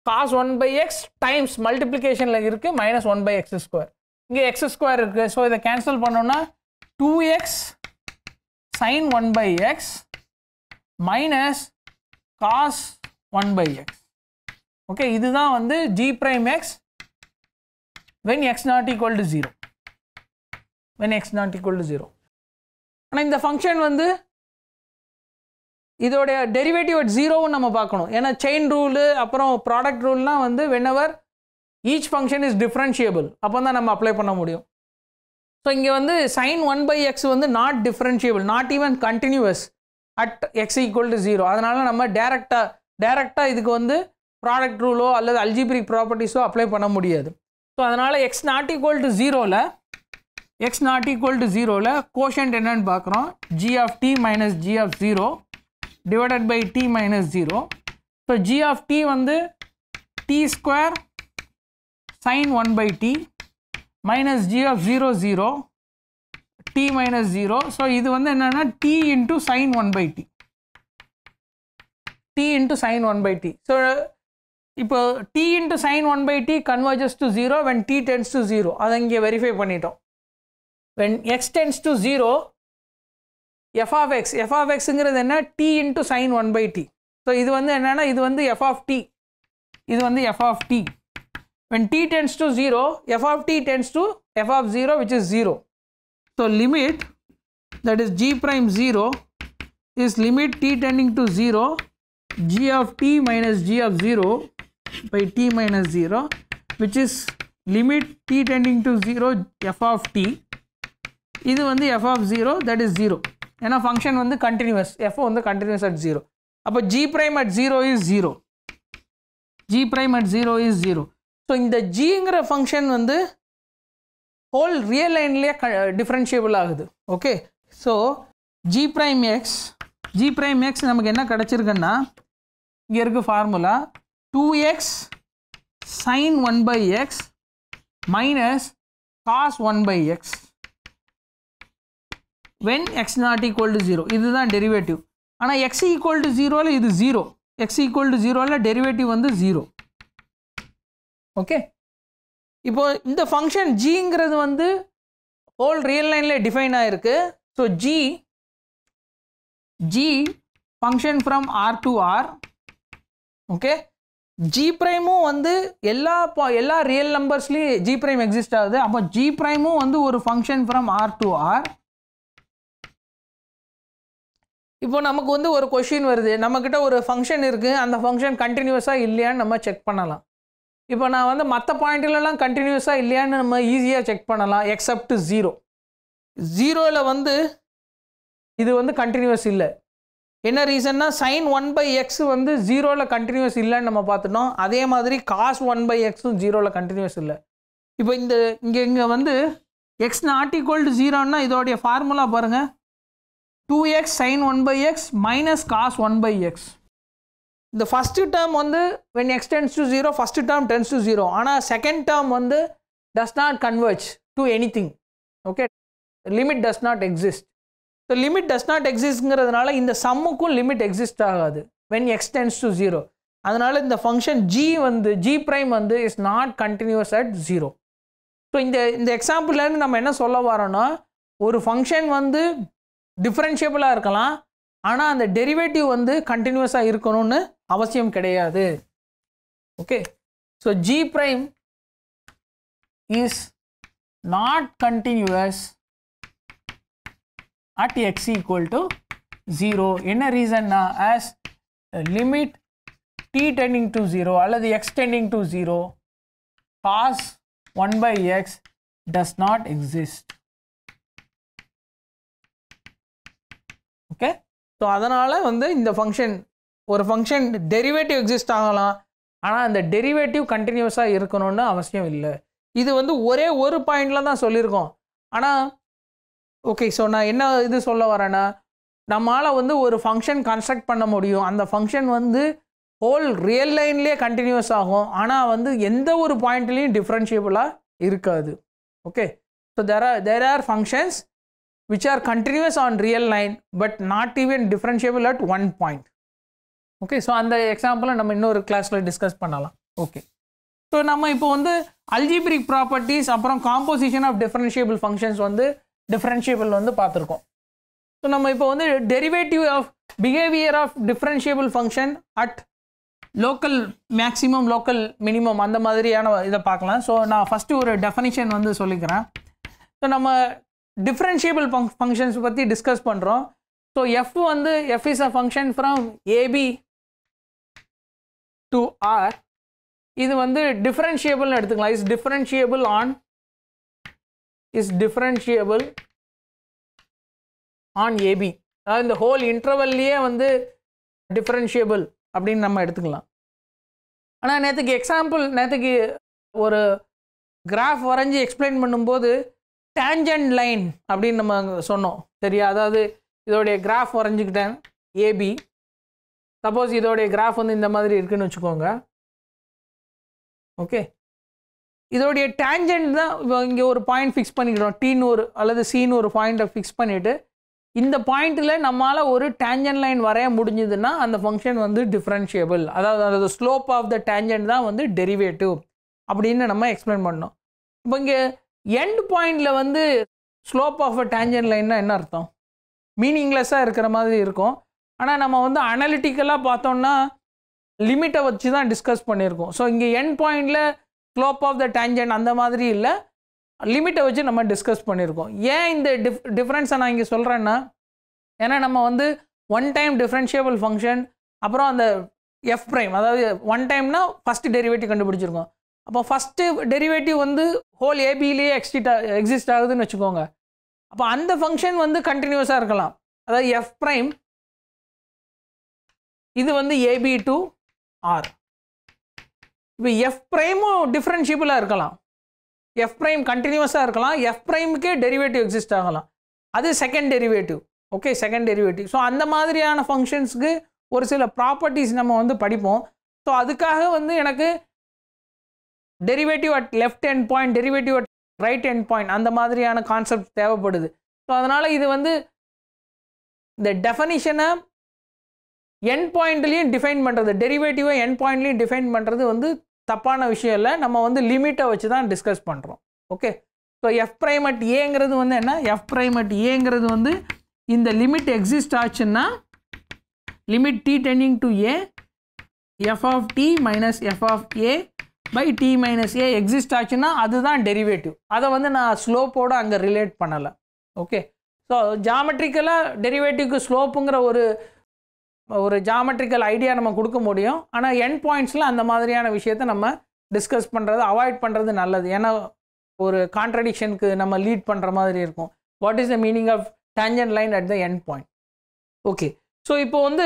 cos one by x times மல்டிப்ளிகேஷனில் இருக்குது minus one by x square இங்கே x square இருக்குது ஸோ இதை cancel பண்ணோன்னா two x sine one by x minus cos one by x okay இதுதான் வந்து g prime x when x not equal to zero when x not equal to zero ஆனால் இந்த function வந்து இதோடைய டெரிவேட்டிவ் அட் ஜீரோவும் நம்ம பார்க்கணும் ஏன்னா செயின் ரூலு அப்புறம் ப்ராடக்ட் ரூல்னால் வந்து whenever each function is differentiable அப்போ தான் நம்ம அப்ளை பண்ண முடியும் ஸோ இங்கே வந்து சைன் ஒன் பை எக்ஸ் வந்து not differentiable not even continuous at x equal to zero அதனால் நம்ம டேரெக்டாக டேரெக்டாக இதுக்கு வந்து ப்ராடக்ட் ரூலோ அல்லது அல்ஜிபிரிக் ப்ராப்பர்ட்டிஸோ அப்ளை பண்ண முடியாது ஸோ அதனால் எக்ஸ் நாட் ஈக்குவல் டு ஜீரோவில் எக்ஸ் நாட் ஈக்குவல் டு ஜீரோவில் கோஷன்ட் என்னன்னு பார்க்குறோம் g of t minus g of zero divided by t minus zero so g of t வந்து t square sine one by t minus g of zero zero t minus zero so இது வந்து என்னென்னா t into sine one by t t into sine one by t so இப்போ t into sine one by t converges to zero when t tends to zero அதை இங்கே verify பண்ணிட்டோம் when x tends to zero f of x f of x xங்கிறது என்ன t into sin 1 by t So, இது வந்து என்னென்னா இது வந்து f of t இது வந்து f of t when t tends to 0 f of t tends to f of 0 which is 0 so limit that is g prime 0 is limit t tending to 0 g of t minus g of 0 by t minus 0 which is limit t tending to 0 f of t இது வந்து f of 0 that is 0 ஏன்னா function வந்து continuous f வந்து continuous at zero அப்போ g prime at zero is zero g prime at zero is zero so இந்த ஜிங்கிற function வந்து whole real லைன்லேயே க டிஃப்ரென்ஷியபிள் ஆகுது okay so g prime x g prime x நமக்கு என்ன கிடச்சிருக்குன்னா இங்கே இருக்குது formula two x sine one by x minus cos one by x when x not equal to zero இதுதான் டெரிவேட்டிவ் ஆனால் x equal to ஜீரோவில் இது ஜீரோ x equal to ஜீரோவில் டெரிவேட்டிவ் வந்து ஜீரோ ஓகே இப்போ இந்த ஃபங்க்ஷன் ஜிங்கிறது வந்து ஹோல் ரியல் லைனில் டிஃபைன் ஆகிருக்கு so G G function from R to R okay G ப்ரைமும் வந்து எல்லா எல்லா ரியல் நம்பர்ஸ்லேயும் ஜி ப்ரைம் எக்ஸிஸ்ட் ஆகுது அப்போ ஜி ப்ரைமும் வந்து ஒரு function from R to R இப்போ நமக்கு வந்து ஒரு கொஷின் வருது நம்மக்கிட்ட ஒரு ஃபங்க்ஷன் இருக்குது அந்த ஃபங்க்ஷன் கண்டினியூஸாக இல்லையான்னு நம்ம செக் பண்ணலாம் இப்போ நான் வந்து மற்ற பாயிண்ட்லலாம் கண்டினியூஸாக இல்லையான்னு நம்ம ஈஸியாக செக் பண்ணலாம் எக்ஸப்ட் ஜீரோ ஜீரோவில் வந்து இது வந்து கண்டினியூஸ் இல்லை என்ன ரீசன்னா சைன் ஒன் பை எக்ஸ் வந்து ஜீரோவில் கண்டினியூஸ் இல்லைன்னு நம்ம பார்த்துட்டோம் அதே மாதிரி காஸ் ஒன் பை எக்ஸும் ஜீரோவில் கண்டினியூஸ் இல்லை இப்போ இந்த இங்கே இங்கே வந்து எக்ஸ் நாட் ஈக்குவல் டு ஜீரோன்னா இதோடைய ஃபார்முலா பாருங்கள் 2x sin 1 by x minus cos 1 by x. இந்த first term வந்து when x tends to 0, first term tends to 0. ஆனால் second term வந்து does not converge to anything. Okay. Limit does not exist. So limit does not existங்கிறதுனால இந்த sumமுக்கும் limit exist ஆகாது when x tends to 0. அதனால் இந்த function g வந்து g prime வந்து is not continuous at 0. So இந்த இந்த எக்ஸாம்பிள்லேருந்து நம்ம என்ன சொல்ல வரோன்னா ஒரு ஃபங்க்ஷன் வந்து டிஃப்ரென்ஷியபிளாக இருக்கலாம் ஆனால் அந்த டெரிவேட்டிவ் வந்து கண்டினியூஸாக இருக்கணும்னு அவசியம் கிடையாது okay so g prime is not continuous at x equal to zero என்ன ரீசன்னா as limit t tending to zero அல்லது x tending to zero cause one by x does not exist so அதனால் வந்து இந்த ஃபங்க்ஷன் ஒரு function derivative exist ஆகலாம் ஆனால் அந்த டெரிவேட்டிவ் கண்டினியூஸாக இருக்கணும்னு அவசியம் இல்லை இது வந்து ஒரே ஒரு பாயிண்டில் தான் சொல்லியிருக்கோம் ஆனால் ஓகே ஸோ நான் என்ன இது சொல்ல வரேன்னா நம்மளால் வந்து ஒரு ஃபங்க்ஷன் கன்ஸ்ட்ரக்ட் பண்ண முடியும் அந்த ஃபங்க்ஷன் வந்து ஹோல் ரியல் லைன்லேயே கண்டினியூஸ் ஆகும் ஆனால் வந்து எந்த ஒரு பாயிண்ட்லேயும் டிஃப்ரென்ஷியபுளாக இருக்காது okay so there are there are functions which are continuous on real line but not even differentiable at one point. Okay so அந்த எக்ஸாம்பிளை நம்ம இன்னொரு கிளாஸில் டிஸ்கஸ் பண்ணலாம் ஓகே ஸோ நம்ம இப்போ வந்து அல்ஜிபிரிக் ப்ராப்பர்ட்டிஸ் அப்புறம் காம்போசிஷன் ஆஃப் டிஃபரன்ஷியபிள் ஃபங்க்ஷன்ஸ் வந்து டிஃபரன்ஷியபிள் வந்து பார்த்துருக்கோம் ஸோ நம்ம இப்போ வந்து derivative of behaviour of differentiable function at local maximum local minimum அந்த மாதிரியான இதை பார்க்கலாம் ஸோ நான் ஃபஸ்ட்டு ஒரு டெஃபனிஷன் வந்து சொல்லிக்கிறேன் ஸோ நம்ம டிஃப்ரென்ஷியபிள் ஃபங் ஃபங்க்ஷன்ஸ் பற்றி டிஸ்கஸ் பண்ணுறோம் ஸோ எஃப் வந்து f is a function from AB to R இது வந்து டிஃப்ரென்ஷியபிள்னு எடுத்துக்கலாம் is differentiable on is differentiable on AB அதாவது இந்த ஹோல் இன்டர்வல்லையே வந்து டிஃப்ரென்ஷியபிள் அப்படின்னு நம்ம எடுத்துக்கலாம் ஆனால் நேற்றுக்கு எக்ஸாம்பிள் நேற்றுக்கு ஒரு கிராஃப் வரைஞ்சி எக்ஸ்பிளைன் பண்ணும்போது டேஞ்சன்ட் லைன் அப்படின்னு நம்ம சொன்னோம் சரியா அதாவது இதோடைய கிராஃப் வரைஞ்சிக்கிட்டேன் ஏபி சப்போஸ் இதோடைய கிராஃப் வந்து இந்த மாதிரி இருக்குன்னு வச்சுக்கோங்க ஓகே இதோடைய டேஞ்சன்ட் தான் இப்போ இங்கே ஒரு பாயிண்ட் ஃபிக்ஸ் பண்ணிக்கிறோம் டீன்னு ஒரு அல்லது சீன்னு ஒரு பாயிண்ட்டை ஃபிக்ஸ் பண்ணிவிட்டு இந்த பாயிண்ட்டில் நம்மளால் ஒரு டேஞ்சன் லைன் வரைய முடிஞ்சதுன்னா அந்த ஃபங்க்ஷன் வந்து டிஃப்ரென்ஷியபிள் அதாவது அதாவது ஸ்லோப் ஆஃப் த டேஞ்சன்ட் தான் வந்து டெரிவேட்டிவ் அப்படின்னு நம்ம எக்ஸ்பிளைன் பண்ணோம் இப்போ இங்கே எண்ட் பாயிண்டில் வந்து ஸ்லோப் ஆஃப் அ டேஞ்சன் லைன்னா என்ன அர்த்தம் மீனிங்லெஸ்ஸாக இருக்கிற மாதிரி இருக்கும் ஆனால் நம்ம வந்து அனலிட்டிக்கலாக பார்த்தோம்னா லிமிட்டை வச்சு தான் டிஸ்கஸ் பண்ணியிருக்கோம் ஸோ இங்கே எண்ட் பாயிண்டில் ஸ்லோப் ஆஃப் த டேஞ்சன் அந்த மாதிரி இல்லை லிமிட்டை வச்சு நம்ம டிஸ்கஸ் பண்ணியிருக்கோம் ஏன் இந்த டிஃப் டிஃப்ரென்ஸை நான் இங்கே சொல்கிறேன்னா ஏன்னா நம்ம வந்து ஒன் டைம் டிஃப்ரென்ஷியபிள் ஃபங்க்ஷன் அப்புறம் அந்த எஃப் ப்ரைம் அதாவது ஒன் டைம்னா ஃபஸ்ட்டு டெரிவேட்டிவ் கண்டுபிடிச்சிருக்கோம் அப்போ ஃபஸ்ட்டு டெரிவேட்டிவ் வந்து ஹோல் ஏபியிலேயே எக்ஸிட் எக்ஸிஸ்ட் ஆகுதுன்னு வச்சுக்கோங்க அப்போ அந்த ஃபங்க்ஷன் வந்து கண்டினியூஸாக இருக்கலாம் அதாவது எஃப் ப்ரைம் இது வந்து ஏபி டு ஆர் இப்போ எஃப் ப்ரைமும் டிஃப்ரென்ஷியபிளாக இருக்கலாம் எஃப் ப்ரைம் கண்டினியூஸாக இருக்கலாம் எஃப் ப்ரைமுக்கே டெரிவேட்டிவ் எக்ஸிஸ்ட் ஆகலாம் அது second derivative okay second derivative so அந்த மாதிரியான ஃபங்க்ஷன்ஸுக்கு ஒரு சில ப்ராப்பர்ட்டிஸ் நம்ம வந்து படிப்போம் ஸோ அதுக்காக வந்து எனக்கு derivative at left hand point derivative at right hand point அந்த மாதிரியான கான்செப்ட் தேவைப்படுது ஸோ அதனால் இது வந்து இந்த டெஃபனிஷனை என் பாயிண்ட்லேயும் டிஃபைன் பண்ணுறது டெரிவேட்டிவை என் பாயிண்ட்லேயும் டிஃபைன் பண்ணுறது வந்து தப்பான விஷயம் இல்லை நம்ம வந்து லிமிட்டை வச்சு தான் டிஸ்கஸ் பண்ணுறோம் okay so f prime at ஏங்கிறது வந்து என்ன எஃப் ப்ரைம் அட் ஏங்கிறது வந்து இந்த லிமிட் எக்ஸிஸ்ட் ஆச்சுன்னா லிமிட் டி டென்னிங் to a f of t minus f of a by t minus a exist ஆச்சுன்னா அதுதான் டெரிவேட்டிவ் அதை வந்து நான் ஸ்லோப்போடு அங்கே ரிலேட் பண்ணலை ஓகே ஸோ ஜாமெட்ரிக்கலாக டெரிவேட்டிவ்க்கு ஸ்லோப்புங்கிற ஒரு ஒரு ஜாமெட்ரிக்கல் ஐடியா நம்ம கொடுக்க முடியும் ஆனால் என் பாயிண்ட்ஸில் அந்த மாதிரியான விஷயத்த நம்ம டிஸ்கஸ் பண்ணுறது அவாய்ட் பண்ணுறது நல்லது ஏன்னா ஒரு கான்ட்ரடிக்ஷனுக்கு நம்ம லீட் பண்ணுற மாதிரி இருக்கும் what is the meaning of tangent line at the end point okay so இப்போ வந்து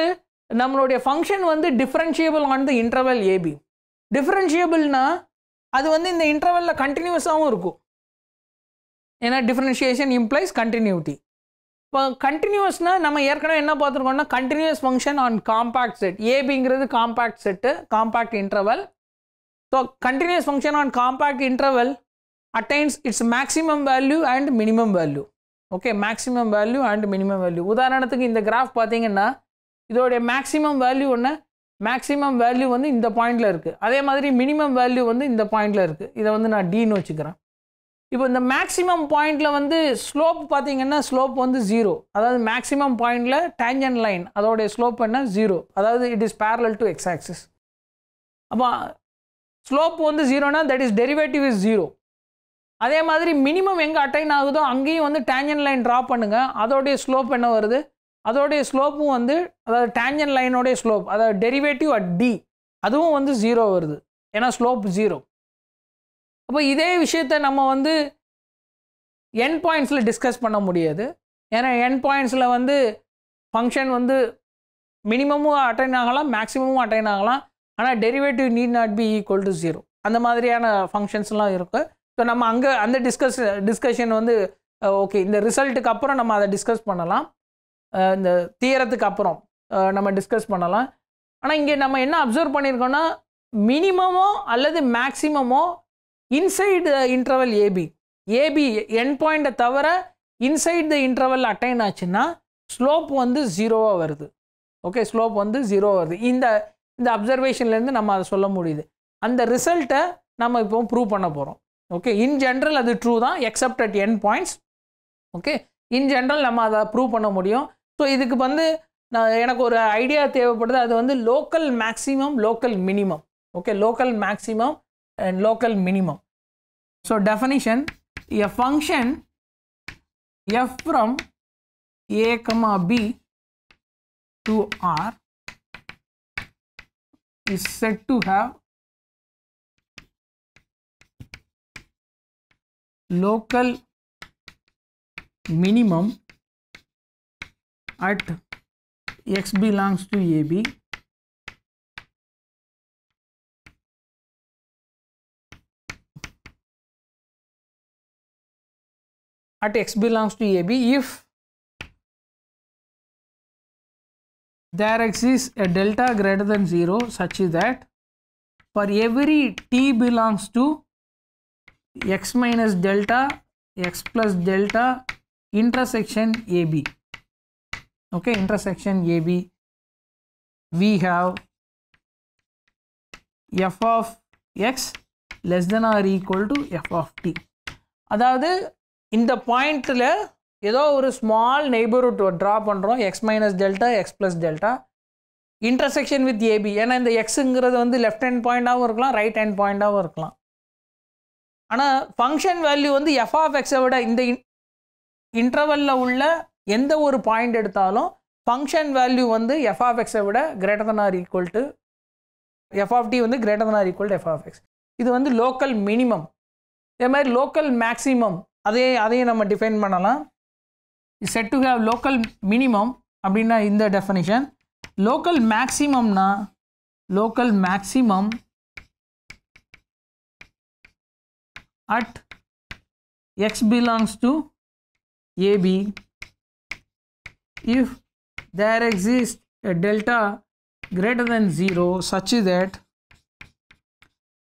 நம்மளுடைய ஃபங்க்ஷன் வந்து differentiable on the interval AB டிஃப்ரென்ஷியபிள்னா அது வந்து இந்த இன்டர்வலில் கண்டினியூஸாகவும் இருக்கும் ஏன்னா டிஃப்ரென்ஷியேஷன் இம்ப்ளைஸ் கண்டினியூட்டி இப்போ கண்டினியூஸ்னால் நம்ம ஏற்கனவே என்ன பார்த்துருக்கோம்னா continuous function on compact set ஏபிங்கிறது compact set compact interval so continuous function on compact interval attains its maximum value and minimum value okay maximum value and minimum value உதாரணத்துக்கு இந்த graph பார்த்தீங்கன்னா இதோடைய மேக்ஸிமம் வேல்யூ ஒன்று maximum value வந்து இந்த பாயிண்டில் இருக்குது அதே மாதிரி மினிமம் வேல்யூ வந்து இந்த பாயிண்டில் இருக்குது இதை வந்து நான் டின்னு வச்சுக்கிறேன் இப்போ இந்த மேக்ஸிமம் பாயிண்டில் வந்து ஸ்லோப் பார்த்தீங்கன்னா ஸ்லோப் வந்து ஜீரோ அதாவது மேக்ஸிமம் பாயிண்டில் டேஞ்சன் லைன் அதோடைய ஸ்லோப் என்ன ஜீரோ அதாவது it is parallel to x axis அப்போ ஸ்லோப் வந்து ஜீரோனா that is derivative is zero அதே மாதிரி மினிமம் எங்கே அட்டைன் ஆகுதோ அங்கேயும் வந்து டேஞ்சன் லைன் ட்ரா பண்ணுங்கள் அதோடைய ஸ்லோப் என்ன வருது அதோடைய ஸ்லோப்பும் வந்து அதாவது டேஞ்சன் லைனோடைய ஸ்லோப் அதாவது டெரிவேட்டிவ் அட் டி அதுவும் வந்து ஜீரோ வருது ஏன்னா ஸ்லோப் ஜீரோ அப்போ இதே விஷயத்த நம்ம வந்து என் பாயிண்ட்ஸில் டிஸ்கஸ் பண்ண முடியாது ஏன்னா என் பாயிண்ட்ஸில் வந்து ஃபங்க்ஷன் வந்து மினிமமும் அட்டைன் ஆகலாம் மேக்ஸிமமும் அட்டைன் ஆகலாம் ஆனால் derivative need not be equal to zero அந்த மாதிரியான ஃபங்க்ஷன்ஸ்லாம் இருக்குது ஸோ நம்ம அங்கே அந்த டிஸ்கஸ் டிஸ்கஷன் வந்து ஓகே இந்த ரிசல்ட்டுக்கு அப்புறம் நம்ம அதை டிஸ்கஸ் பண்ணலாம் இந்த தீரத்துக்கு அப்புறம் நம்ம டிஸ்கஸ் பண்ணலாம் ஆனால் இங்கே நம்ம என்ன அப்சர்வ் பண்ணியிருக்கோன்னா மினிமமோ அல்லது மேக்சிமமோ inside interval AB AB end பாயிண்ட்டை தவிர இன்சைட் த இன்டர்வல் அட்டைன் ஆச்சுன்னா ஸ்லோப் வந்து ஜீரோவாக வருது ஓகே ஸ்லோப் வந்து ஜீரோவாக வருது இந்த இந்த அப்சர்வேஷன்லேருந்து நம்ம அதை சொல்ல முடியுது அந்த ரிசல்ட்டை நம்ம இப்போ ப்ரூவ் பண்ண போகிறோம் ஓகே இன் ஜென்ரல் அது ட்ரூ தான் except at end points okay in general நம்ம அதை ப்ரூவ் பண்ண முடியும் ஸோ இதுக்கு வந்து நான் எனக்கு ஒரு ஐடியா தேவைப்படுது அது வந்து local maximum local minimum okay local maximum and local minimum so definition a function f from a comma b to R is said to have local minimum at x belongs to AB at x belongs to AB if there exists a delta greater than 0 such that for every t belongs to x minus delta x plus delta intersection AB okay intersection AB we have f of x less than or equal to f of t அதாவது இந்த பாயிண்ட்டில் ஏதோ ஒரு small neighbourhood draw பண்ணுறோம் x minus delta x plus delta intersection with AB ஏன்னா இந்த எக்ஸுங்கிறது வந்து left hand பாயிண்டாகவும் இருக்கலாம் ரைட் ஹேண்ட் பாயிண்டாகவும் இருக்கலாம் ஆனால் ஃபங்க்ஷன் வேல்யூ வந்து எஃப் ஆஃப் எக்ஸை விட இந்த இன்டர்வலில் உள்ள எந்த ஒரு பாயிண்ட் எடுத்தாலும் ஃபங்க்ஷன் வேல்யூ வந்து எஃப் ஆஃப் எக்ஸை விட greater than or equal to f t வந்து greater than or equal to f of x இது வந்து லோக்கல் மினிமம் இதே மாதிரி லோக்கல் மேக்ஸிமம் அதே அதையும் நம்ம டிஃபைன் பண்ணலாம் set to have local minimum அப்படின்னா இந்த டெஃபனிஷன் லோக்கல் மேக்ஸிமம்னா local maximum at x belongs to AB if there exists a delta greater than 0 such that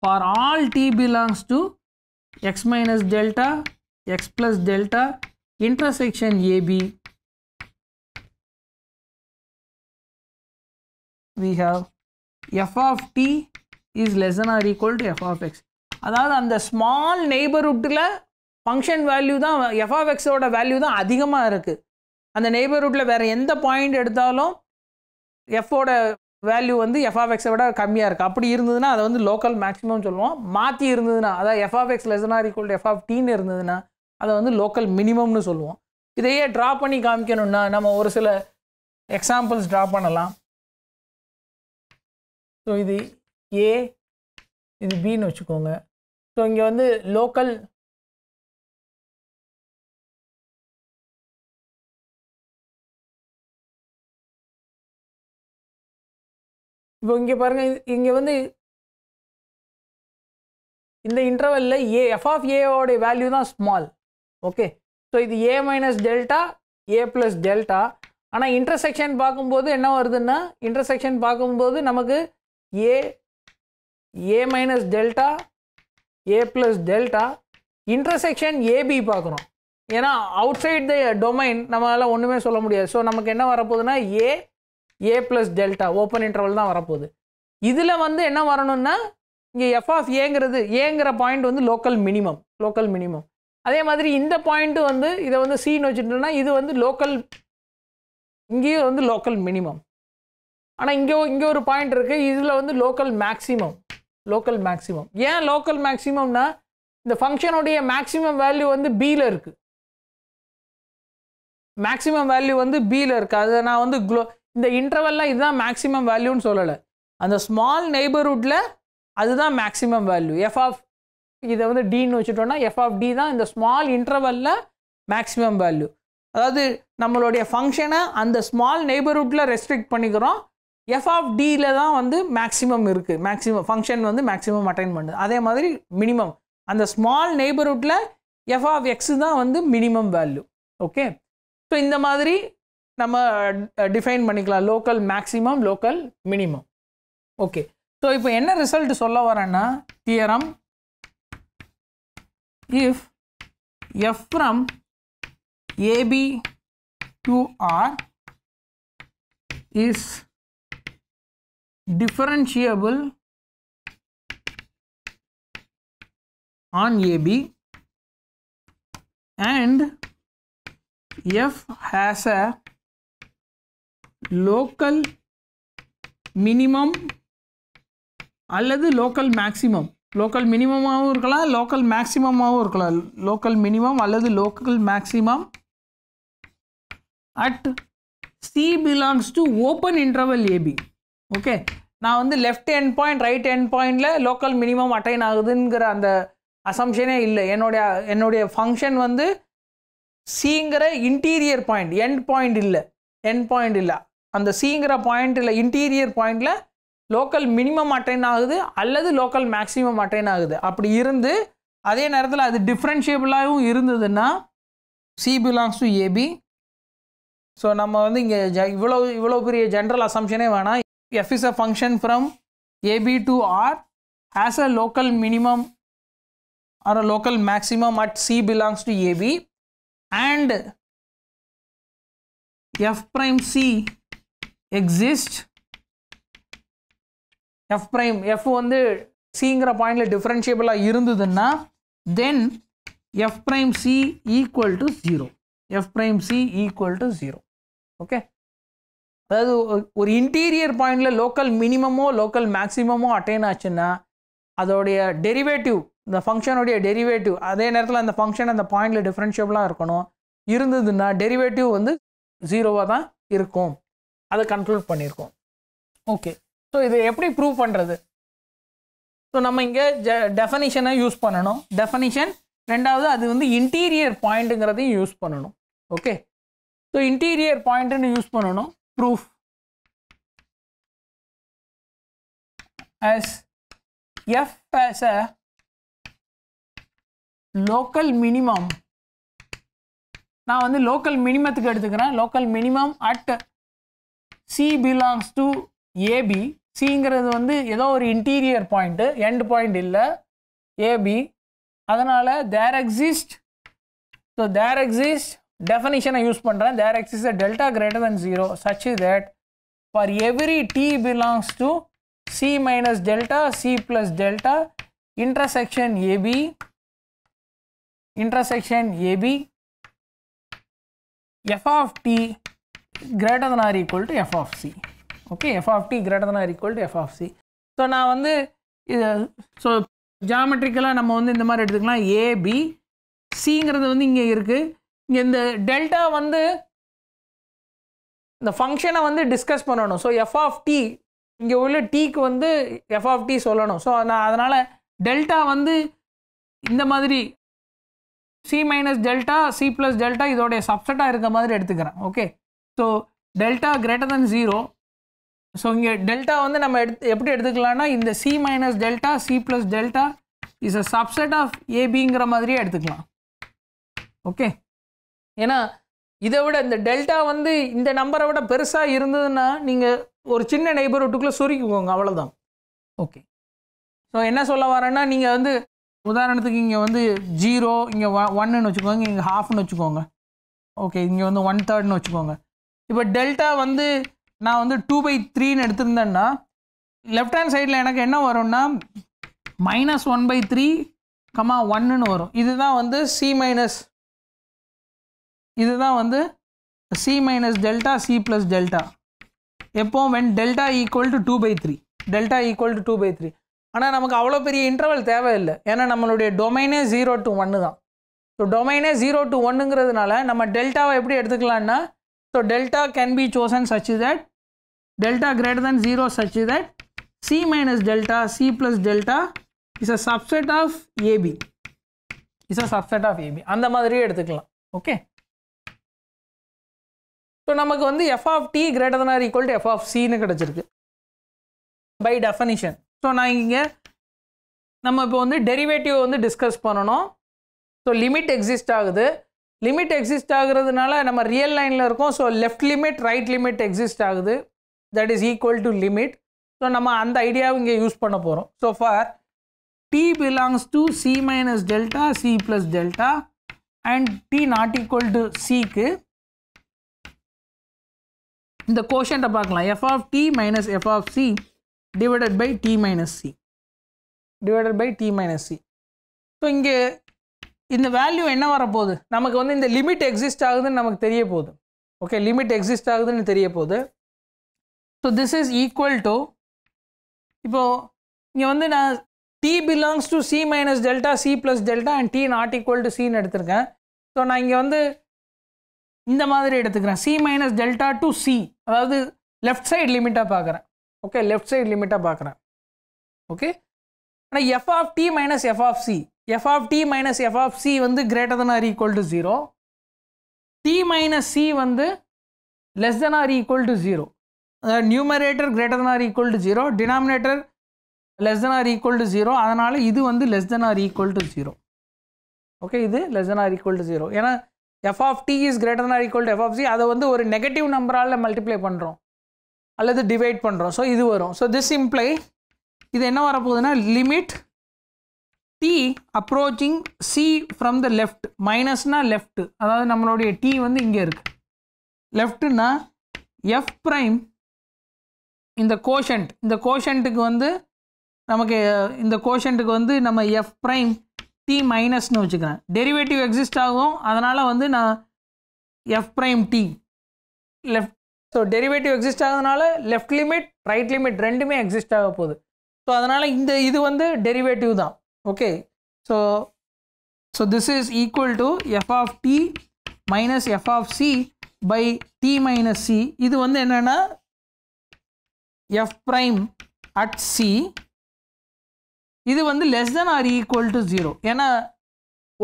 for all t belongs to x minus delta x plus delta intersection a b we have f of t is less than or equal to f of x அதாவது அந்த small நெய்பர்ஹுட்டில் function value தான் f of எக்ஸோட value தான் அதிகமாக இருக்குது அந்த நெய்பர்ஹுட்டில் வேறு எந்த பாயிண்ட் எடுத்தாலும் எஃபோட வேல்யூ வந்து எஃப்ஆஃப்எக்ஸை விட கம்மியாக இருக்குது அப்படி இருந்ததுன்னா அதை வந்து லோக்கல் மேக்ஸிமம் சொல்லுவோம் மாற்றி இருந்ததுன்னா அதாவது f of x less than or equal to f of டீன்னு இருந்ததுன்னா அதை வந்து லோக்கல் மினிமம்னு சொல்லுவோம் இதையே ட்ரா பண்ணி காமிக்கணும்னா நம்ம ஒரு சில எக்ஸாம்பிள்ஸ் ட்ரா பண்ணலாம் ஸோ இது ஏ இது பின்னு வச்சுக்கோங்க ஸோ இங்கே வந்து லோக்கல் இப்போ இங்கே பாருங்கள் இங்கே வந்து இந்த இன்டர்வலில் ஏ எஃப் ஆஃப் ஏவோடைய வேல்யூ தான் ஸ்மால் ஓகே ஸோ இது a minus delta a plus delta ஆனால் இன்டர்செக்ஷன் பார்க்கும்போது என்ன வருதுன்னா இன்டர்செக்ஷன் பார்க்கும்போது நமக்கு a a minus delta a plus delta intersection AB பார்க்குறோம் ஏன்னா அவுட் சைட் த டொமைன் நம்மளால் ஒன்றுமே சொல்ல முடியாது ஸோ நமக்கு என்ன வரப்போகுதுன்னா a a plus delta open interval தான் வரப்போகுது இதில் வந்து என்ன வரணும்னா இங்கே எஃப் ஆஃப் ஏங்கிறது ஏங்கிற பாயிண்ட் வந்து லோக்கல் மினிமம் லோக்கல் மினிமம் அதே மாதிரி இந்த பாயிண்ட்டு வந்து இதை வந்து சின்னு வச்சுட்டோம்னா இது வந்து லோக்கல் இங்கேயும் வந்து லோக்கல் மினிமம் ஆனால் இங்கே இங்கே ஒரு பாயிண்ட் இருக்குது இதில் வந்து லோக்கல் மேக்ஸிமம் லோக்கல் மேக்ஸிமம் ஏன் லோக்கல் மேக்ஸிமம்னா இந்த ஃபங்க்ஷனுடைய மேக்ஸிமம் வேல்யூ வந்து பியில் இருக்குது மேக்ஸிமம் வேல்யூ வந்து பியில் இருக்குது அதை நான் வந்து க்ளோ இந்த இன்டர்வலில் இதுதான் மேக்ஸிமம் வேல்யூன்னு சொல்லலை அந்த ஸ்மால் நெய்பர்ஹுட்டில் அதுதான் மேக்ஸிமம் வேல்யூ எஃப் ஆஃப் இதை வந்து டின்னு வச்சுட்டோன்னா எஃப் ஆஃப் டி தான் இந்த ஸ்மால் இன்டர்வலில் மேக்ஸிமம் வேல்யூ அதாவது நம்மளுடைய ஃபங்க்ஷனை அந்த ஸ்மால் நெய்பர்ஹுட்டில் ரெஸ்ட்ரிக்ட் பண்ணிக்கிறோம் எஃப் ஆஃப் டியில் தான் வந்து மேக்ஸிமம் இருக்குது மேக்ஸிமம் ஃபங்க்ஷன் வந்து மேக்ஸிமம் அட்டைன் பண்ணுது அதே மாதிரி மினிமம் அந்த ஸ்மால் நெய்பர்ஹுட்டில் எஃப் ஆஃப் எக்ஸு தான் வந்து மினிமம் வேல்யூ ஓகே ஸோ இந்த மாதிரி நாம டிஃபைன் பண்ணிக்கலாம் local maximum local minimum okay so இப்போ என்ன ரிசல்ட் சொல்ல வர انا теорем if f from ab to r is differentiable on ab and f has a local minimum அல்லது லோக்கல் மேக்ஸிமம் லோக்கல் மினிமமாகவும் இருக்கலாம் லோக்கல் மேக்ஸிமமாகவும் இருக்கலாம் லோக்கல் மினிமம் அல்லது local maximum at c belongs to open interval AB okay நான் வந்து left hand point right hand பாயிண்டில் local minimum attain ஆகுதுங்கிற அந்த அசம்ஷனே இல்லை என்னுடைய என்னுடைய ஃபங்க்ஷன் வந்து சிங்கிற இன்டீரியர் பாயிண்ட் எண்ட் பாயிண்ட் இல்லை என் பாயிண்ட் இல்லை அந்த சிங்கிற பாயிண்டில் இன்டீரியர் பாயிண்டில் லோக்கல் மினிமம் அட்டைன் ஆகுது அல்லது லோக்கல் மேக்ஸிமம் அட்டைன் ஆகுது அப்படி இருந்து அதே நேரத்தில் அது டிஃப்ரென்ஷியபிளாகவும் இருந்ததுன்னா c belongs to AB so நம்ம வந்து இங்கே ஜ இவ்வளோ இவ்வளோ பெரிய ஜென்ரல் அசம்ஷனே வேணாம் f is a function from AB to R has a local minimum or a local maximum at c belongs to AB and f prime c exist f prime f வந்து cங்கிற பாயிண்டில் டிஃப்ரென்ஷியபிளாக இருந்ததுன்னா then f prime c equal to zero f prime c equal to zero okay அதாவது ஒரு interior பாயிண்டில் local மினிமமோ local மேக்ஸிமமோ attain ஆச்சுன்னா அதோடைய டெரிவேட்டிவ் இந்த ஃபங்க்ஷனுடைய டெரிவேட்டிவ் அதே நேரத்தில் அந்த ஃபங்க்ஷன் அந்த பாயிண்டில் டிஃப்ரென்ஷியபிளாக இருக்கணும் இருந்ததுன்னா டெரிவேட்டிவ் வந்து ஜீரோவாக தான் இருக்கும் அதை கன்க்ளூட் பண்ணியிருக்கோம் ஓகே ஸோ இதை எப்படி ப்ரூவ் பண்ணுறது ஸோ நம்ம இங்கே ஜ டெஃபனிஷனை யூஸ் பண்ணணும் டெஃபனிஷன் ரெண்டாவது அது வந்து இன்டீரியர் பாயிண்ட்டுங்கிறதையும் யூஸ் பண்ணணும் ஓகே ஸோ இன்டீரியர் பாயிண்ட்டுன்னு யூஸ் பண்ணணும் proof as f as a local minimum நான் வந்து லோக்கல் மினிமத்துக்கு எடுத்துக்கிறேன் local minimum at c belongs to AB சிங்கிறது வந்து ஏதோ ஒரு இன்டீரியர் பாயிண்ட்டு எண்ட் பாயிண்ட் இல்லை ஏபி அதனால் there exist so there exist டெஃபனிஷனை யூஸ் பண்ணுறேன் there exist delta greater than zero such that for every t belongs to c minus delta c plus delta intersection AB intersection AB f of t greater than or equal to f of c okay f of t greater than or equal to f of c so நான் வந்து இது so ஜாமெட்ரிக்கலாக நம்ம வந்து இந்த மாதிரி எடுத்துக்கலாம் AB சிங்கிறது வந்து இங்கே இருக்குது இங்கே இந்த டெல்டா வந்து இந்த ஃபங்க்ஷனை வந்து டிஸ்கஸ் பண்ணணும் ஸோ எஃப் ஆஃப் டி இங்கே உள்ள டீக்கு வந்து எஃப் ஆஃப் டி சொல்லணும் ஸோ நான் அதனால் டெல்டா வந்து இந்த மாதிரி c minus delta c plus delta இதோடைய சப்செட்டாக இருக்க மாதிரி எடுத்துக்கிறேன் okay so delta greater than zero so இங்கே டெல்டா வந்து நம்ம எடுத்து எப்படி எடுத்துக்கலாம்னா இந்த c minus delta c plus delta is a subset of ஏபிங்கிற மாதிரியே எடுத்துக்கலாம் ஓகே ஏன்னா இதை விட இந்த டெல்டா வந்து இந்த நம்பரை விட பெருசாக இருந்ததுன்னா நீங்கள் ஒரு சின்ன நெய்பர்ஹுட்டுக்குள்ளே சுருக்கிக்கோங்க அவ்வளோதான் ஓகே ஸோ என்ன சொல்ல வரேன்னா நீங்கள் வந்து உதாரணத்துக்கு இங்கே வந்து ஜீரோ இங்கே ஒன்னுன்னு வச்சுக்கோங்க இங்கே ஹாஃப்னு வச்சுக்கோங்க ஓகே இங்கே வந்து ஒன் தேர்ட்னு வச்சுக்கோங்க இப்போ டெல்டா வந்து நான் வந்து டூ பை த்ரீன்னு எடுத்திருந்தேன்னா லெஃப்ட் ஹேண்ட் சைடில் எனக்கு என்ன வரும்னா minus one by three comma ஒன்னுன்னு வரும் இதுதான் வந்து சி மைனஸ் இதுதான் வந்து c minus delta c plus delta எப்போ when delta equal to two by three delta equal to two by three ஆனால் நமக்கு அவ்வளோ பெரிய இன்டர்வல் தேவையில்லை ஏன்னா நம்மளுடைய டொமைனே ஜீரோ டு ஒன்று தான் ஸோ டொமைனே ஜீரோ டு ஒன்றுங்கிறதுனால நம்ம டெல்டாவை எப்படி எடுத்துக்கலான்னா so delta can be chosen such that delta greater than zero such that c minus delta c plus delta is a subset of AB is a subset of AB அந்த மாதிரியே எடுத்துக்கலாம் okay so நமக்கு வந்து f of t greater than or equal to f of சின்னு கிடச்சிருக்கு by definition so நான் இங்கே நம்ம இப்போ வந்து டெரிவேட்டிவ் வந்து டிஸ்கஸ் பண்ணணும் ஸோ லிமிட் எக்ஸிஸ்ட் ஆகுது லிமிட் எக்ஸிஸ்ட் ஆகுறதுனால நம்ம ரியல் லைனில் இருக்கோம் so left limit right limit exist ஆகுது that is equal to limit so நம்ம அந்த ஐடியாவும் இங்கே யூஸ் பண்ண போகிறோம் so for t belongs to c minus delta c plus delta and t not equal to சிக்கு இந்த கோஷன்ட்டை பார்க்கலாம் f of t minus f of c divided by t minus c divided by t minus c so இங்கே இந்த value என்ன வரப்போகுது நமக்கு வந்து இந்த லிமிட் எக்ஸிஸ்ட் ஆகுதுன்னு நமக்கு தெரிய போகுது ஓகே லிமிட் எக்ஸிஸ்ட் ஆகுதுன்னு தெரிய போகுது so this is equal to இப்போது இங்கே வந்து நான் t belongs to c minus delta c plus delta and t not equal to சின்னு எடுத்திருக்கேன் ஸோ நான் இங்கே வந்து இந்த மாதிரி எடுத்துக்கிறேன் c minus delta to c அதாவது லெஃப்ட் சைடு லிமிட்டாக பார்க்குறேன் ஓகே லெஃப்ட் சைடு லிமிட்டாக பார்க்குறேன் ஓகே ஆனால் f of t minus f of c f of t minus f of c வந்து greater than or equal to zero t minus c வந்து less than or equal to zero numerator greater than or equal to zero denominator less than or equal to zero அதனால் இது வந்து less than or equal to zero okay இது less than or equal to zero ஏன்னா f of t is greater than or equal to f of c அதை வந்து ஒரு negative நம்பரால் multiply பண்ணுறோம் அல்லது டிவைட் பண்ணுறோம் ஸோ இது வரும் ஸோ திஸ் இம்ப்ளை இது என்ன வரப்போகுதுன்னா limit t approaching c from the left மைனஸ்னா லெஃப்ட் அதாவது நம்மளுடைய டி வந்து இங்கே இருக்குது லெஃப்ட்னா எஃப் ப்ரைம் இந்த கோஷண்ட் இந்த கோஷண்ட்டுக்கு வந்து நமக்கு இந்த கோஷண்ட்டுக்கு வந்து நம்ம எஃப் ப்ரைம் டி மைனஸ்னு வச்சுக்கிறேன் டெரிவேட்டிவ் எக்ஸிஸ்ட் ஆகும் அதனால் வந்து நான் f prime t left so derivative exist ஆகிறதுனால லெஃப்ட் லிமிட் ரைட் லிமிட் ரெண்டுமே எக்ஸிஸ்ட் ஆக போகுது ஸோ அதனால் இந்த இது வந்து டெரிவேட்டிவ் தான் okay so so this is equal to f of t minus f of c by t minus c இது வந்து என்னென்னா எஃப் ப்ரைம் அட் சி இது வந்து less than or equal to zero ஏன்னா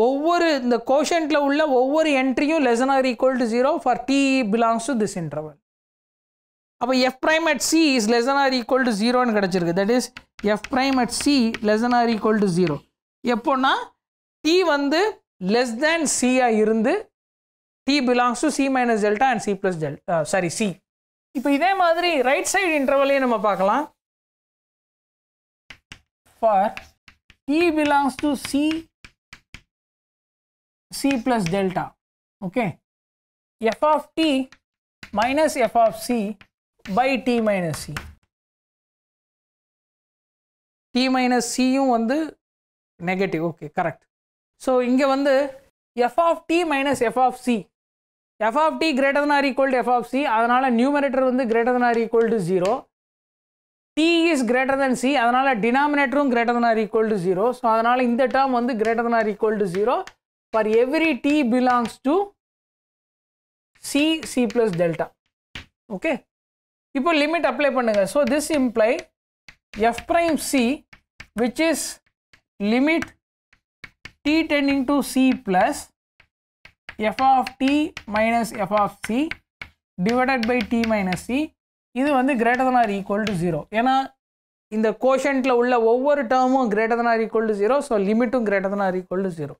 ஒவ்வொரு இந்த கோஷன்ட்டில் உள்ள ஒவ்வொரு என்ட்ரியும் less than or equal to zero for t belongs to this interval அப்போ f prime at c is less than or equal to ஜீரோன்னு கிடச்சிருக்கு that is f prime at c less than or equal to zero எப்போன்னா t வந்து less than சியாக இருந்து t belongs to c minus delta and c plus del sorry c இப்போ இதே மாதிரி right side இன்டர்வலையும் நம்ம பார்க்கலாம் for t belongs to c c plus delta okay f of t minus f of c by t minus c t minus சியும் வந்து negative okay correct so இங்கே வந்து f of t minus f of c f of t greater than or equal to f of c அதனால் numerator வந்து greater than or equal to zero t is greater than c அதனால் டினாமினேட்டரும் greater than or equal to zero so அதனால் இந்த term வந்து greater than or equal to zero for every t belongs to c c plus delta okay இப்போ limit apply பண்ணுங்கள் so this imply f prime c which is limit t tending to c plus f of t minus f of c divided by t minus c இது வந்து greater than or equal to zero ஏன்னா இந்த கோஷன்ட்டில் உள்ள ஒவ்வொரு டேர்மும் greater than or equal to zero so லிமிட்டும் greater than or equal to zero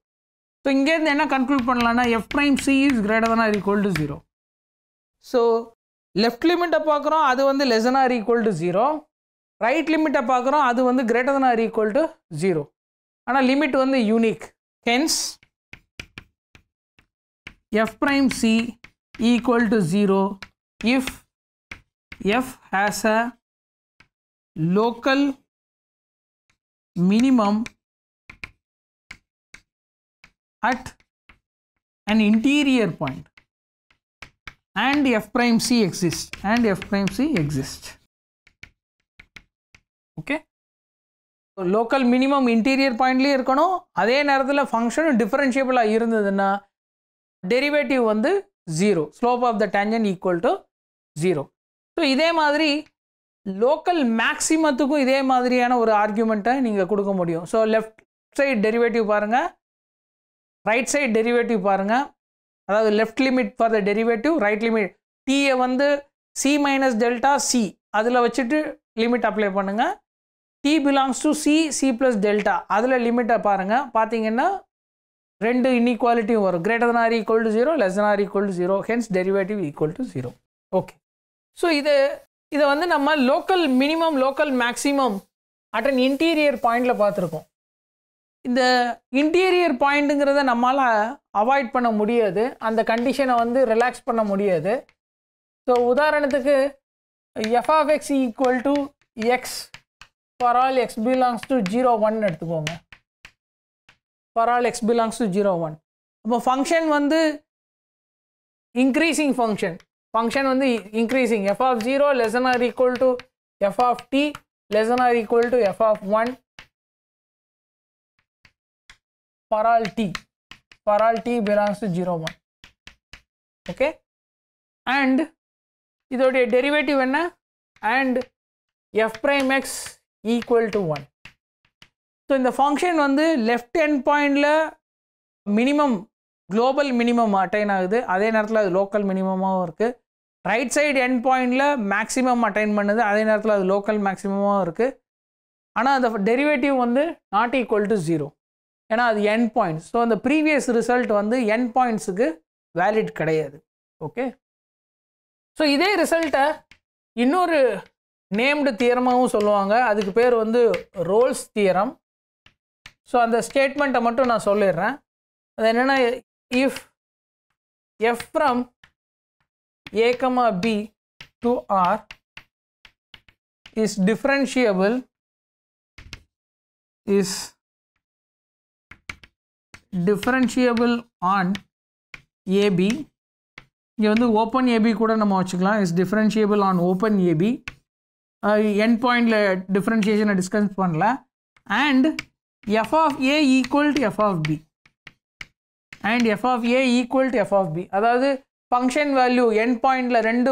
so இங்கேருந்து என்ன கன்க்ளூட் பண்ணலான்னா f prime c is greater than or equal to zero so left லிமிட்டை பார்க்குறோம் அது வந்து less than or equal to zero right லிமிட்டை பார்க்குறோம் அது வந்து greater than or equal to zero ஆனால் லிமிட் வந்து unique hence f prime c equal to zero if f has a local minimum at and interior point and f prime c exists and f prime c exists okay local minimum interior பாயிண்ட்லேயும் இருக்கணும் அதே நேரத்தில் ஃபங்க்ஷனும் டிஃபரன்ஷியபிளாக இருந்ததுன்னா derivative வந்து zero slope of the tangent equal to zero so இதே மாதிரி லோக்கல் மேக்ஸிமத்துக்கும் இதே மாதிரியான ஒரு ஆர்கியூமெண்ட்டை நீங்கள் கொடுக்க முடியும் ஸோ லெஃப்ட் சைட் டெரிவேட்டிவ் பாருங்கள் ரைட் சைட் டெரிவேட்டிவ் பாருங்கள் அதாவது left limit for the derivative right limit டீயை வந்து சி மைனஸ் டெல்டா சி அதில் வச்சுட்டு லிமிட் அப்ளை பண்ணுங்கள் t belongs to c c plus delta அதில் லிமிட்டை பாருங்கள் பார்த்தீங்கன்னா ரெண்டு இன்இக்வாலிட்டியும் வரும் greater than or equal to zero less than or equal to zero hence derivative equal to zero okay so இது இதை வந்து நம்ம local minimum local maximum at an interior பாயிண்டில் பார்த்துருக்கோம் இந்த இன்டீரியர் பாயிண்ட்டுங்கிறத நம்மளால் அவாய்ட் பண்ண முடியாது அந்த கண்டிஷனை வந்து ரிலாக்ஸ் பண்ண முடியாது ஸோ உதாரணத்துக்கு f of x equal to x for all x belongs to zero one எடுத்துக்கோங்க for all x belongs to zero one அப்போ ஃபங்க்ஷன் வந்து இன்க்ரீஸிங் ஃபங்க்ஷன் ஃபங்க்ஷன் வந்து increasing f of zero less than or equal to f of t less than or equal to f of one paral t paral t belongs to 0 1 okay and இதோடைய derivative என்ன and f prime x equal to one so இந்த function வந்து left end பாயிண்டில் minimum global minimum attain ஆகுது அதே நேரத்தில் அது local மினிமமாகவும் இருக்குது ரைட் சைடு எண்ட் பாயிண்டில் மேக்ஸிமம் அட்டைன் பண்ணுது அதே நேரத்தில் அது லோக்கல் மேக்ஸிமமாகவும் இருக்குது ஆனால் அந்த டெரிவேட்டிவ் வந்து நாட் ஈக்குவல் டு ஜீரோ ஏன்னா அது என் பாயிண்ட்ஸ் ஸோ அந்த ப்ரீவியஸ் ரிசல்ட் வந்து என் பாயிண்ட்ஸுக்கு வேலிட் கிடையாது ஓகே ஸோ இதே ரிசல்ட்டை இன்னொரு நேம்டு தியரமாகவும் சொல்லுவாங்க அதுக்கு பேர் வந்து ரோல்ஸ் தியரம் ஸோ அந்த ஸ்டேட்மெண்ட்டை மட்டும் நான் சொல்லிடுறேன் அது என்னென்னா if f from a comma b to R is differentiable is differentiable on AB இங்கே வந்து ஓப்பன் ஏபி கூட நம்ம வச்சுக்கலாம் is differentiable on open AB end பாயிண்டில் டிஃப்ரென்ஷியேஷனை டிஸ்கஸ் பண்ணல and f of a equal to f of b and f of a equal to f of b அதாவது function value end பாயிண்டில் ரெண்டு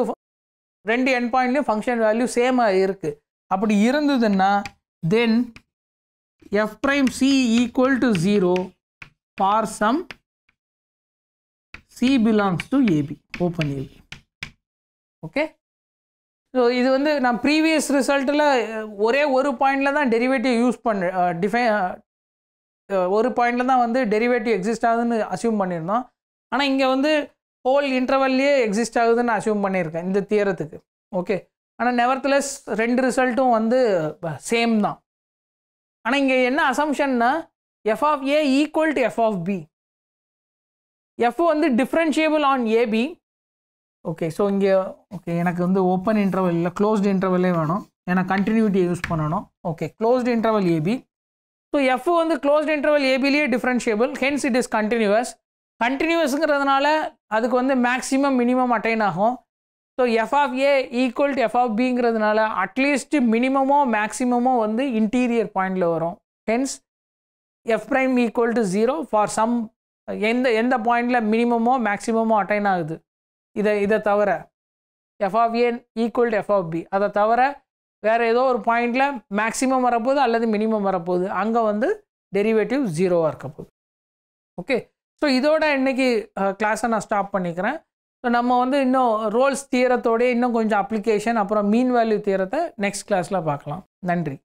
ரெண்டு என் பாயிண்ட்லேயும் ஃபங்க்ஷன் வேல்யூ சேமாக இருக்குது அப்படி இருந்ததுன்னா then f prime c equal to zero for some C belongs to AB open AB okay so இது வந்து நான் ப்ரீவியஸ் ரிசல்ட்டில் ஒரே ஒரு பாயிண்டில் தான் டெரிவேட்டிவ் யூஸ் பண்ண டிஃபை ஒரு பாயிண்டில் தான் வந்து டெரிவேட்டிவ் எக்ஸிஸ்ட் ஆகுதுன்னு அசியூம் பண்ணியிருந்தோம் ஆனால் இங்கே வந்து ஹோல் இன்டர்வல்லையே எக்ஸிஸ்ட் ஆகுதுன்னு அசியூம் பண்ணியிருக்கேன் இந்த தியரத்துக்கு ஓகே ஆனால் நெவர்த்லெஸ் ரெண்டு ரிசல்ட்டும் வந்து சேம் தான் ஆனால் இங்கே என்ன அசம்ஷன்னா f of a equal to f of b f வந்து differentiable on AB okay so இங்கே ஓகே எனக்கு வந்து ஓப்பன் இன்டர்வல் இல்லை க்ளோஸ்டு இன்டர்வல்லே வேணும் ஏன்னா கண்டினியூட்டியை யூஸ் பண்ணணும் okay closed interval AB so f வந்து க்ளோஸ்டு இன்டர்வல் ஏபிலேயே differentiable hence it is continuous கண்டினியூவஸுங்கிறதுனால அதுக்கு வந்து மேக்ஸிமம் மினிமம் அட்டைன் ஆகும் so f of a equal to f of பிங்கிறதுனால அட்லீஸ்ட் மினிமமோ மேக்ஸிமமோ வந்து இன்டீரியர் பாயிண்டில் வரும் hence f prime equal to zero for some எந்த எந்த பாயிண்ட்டில் மினிமமோ மேக்ஸிமமோ அட்டைன் ஆகுது இதை இதை தவிர f of a equal to f of b அதை தவிர வேறு ஏதோ ஒரு பாயிண்டில் மேக்ஸிமம் வரப்போகுது அல்லது மினிமம் வரப்போகுது அங்கே வந்து டெரிவேட்டிவ் ஜீரோவாக இருக்க போகுது ஓகே ஸோ இதோட இன்றைக்கி கிளாஸை நான் ஸ்டாப் பண்ணிக்கிறேன் ஸோ நம்ம வந்து இன்னும் ரோல்ஸ் தியரத்தோடய இன்னும் கொஞ்சம் அப்ளிகேஷன் அப்புறம் மீன் வேல்யூ தீரத்தை நெக்ஸ்ட் கிளாஸில் பார்க்கலாம் நன்றி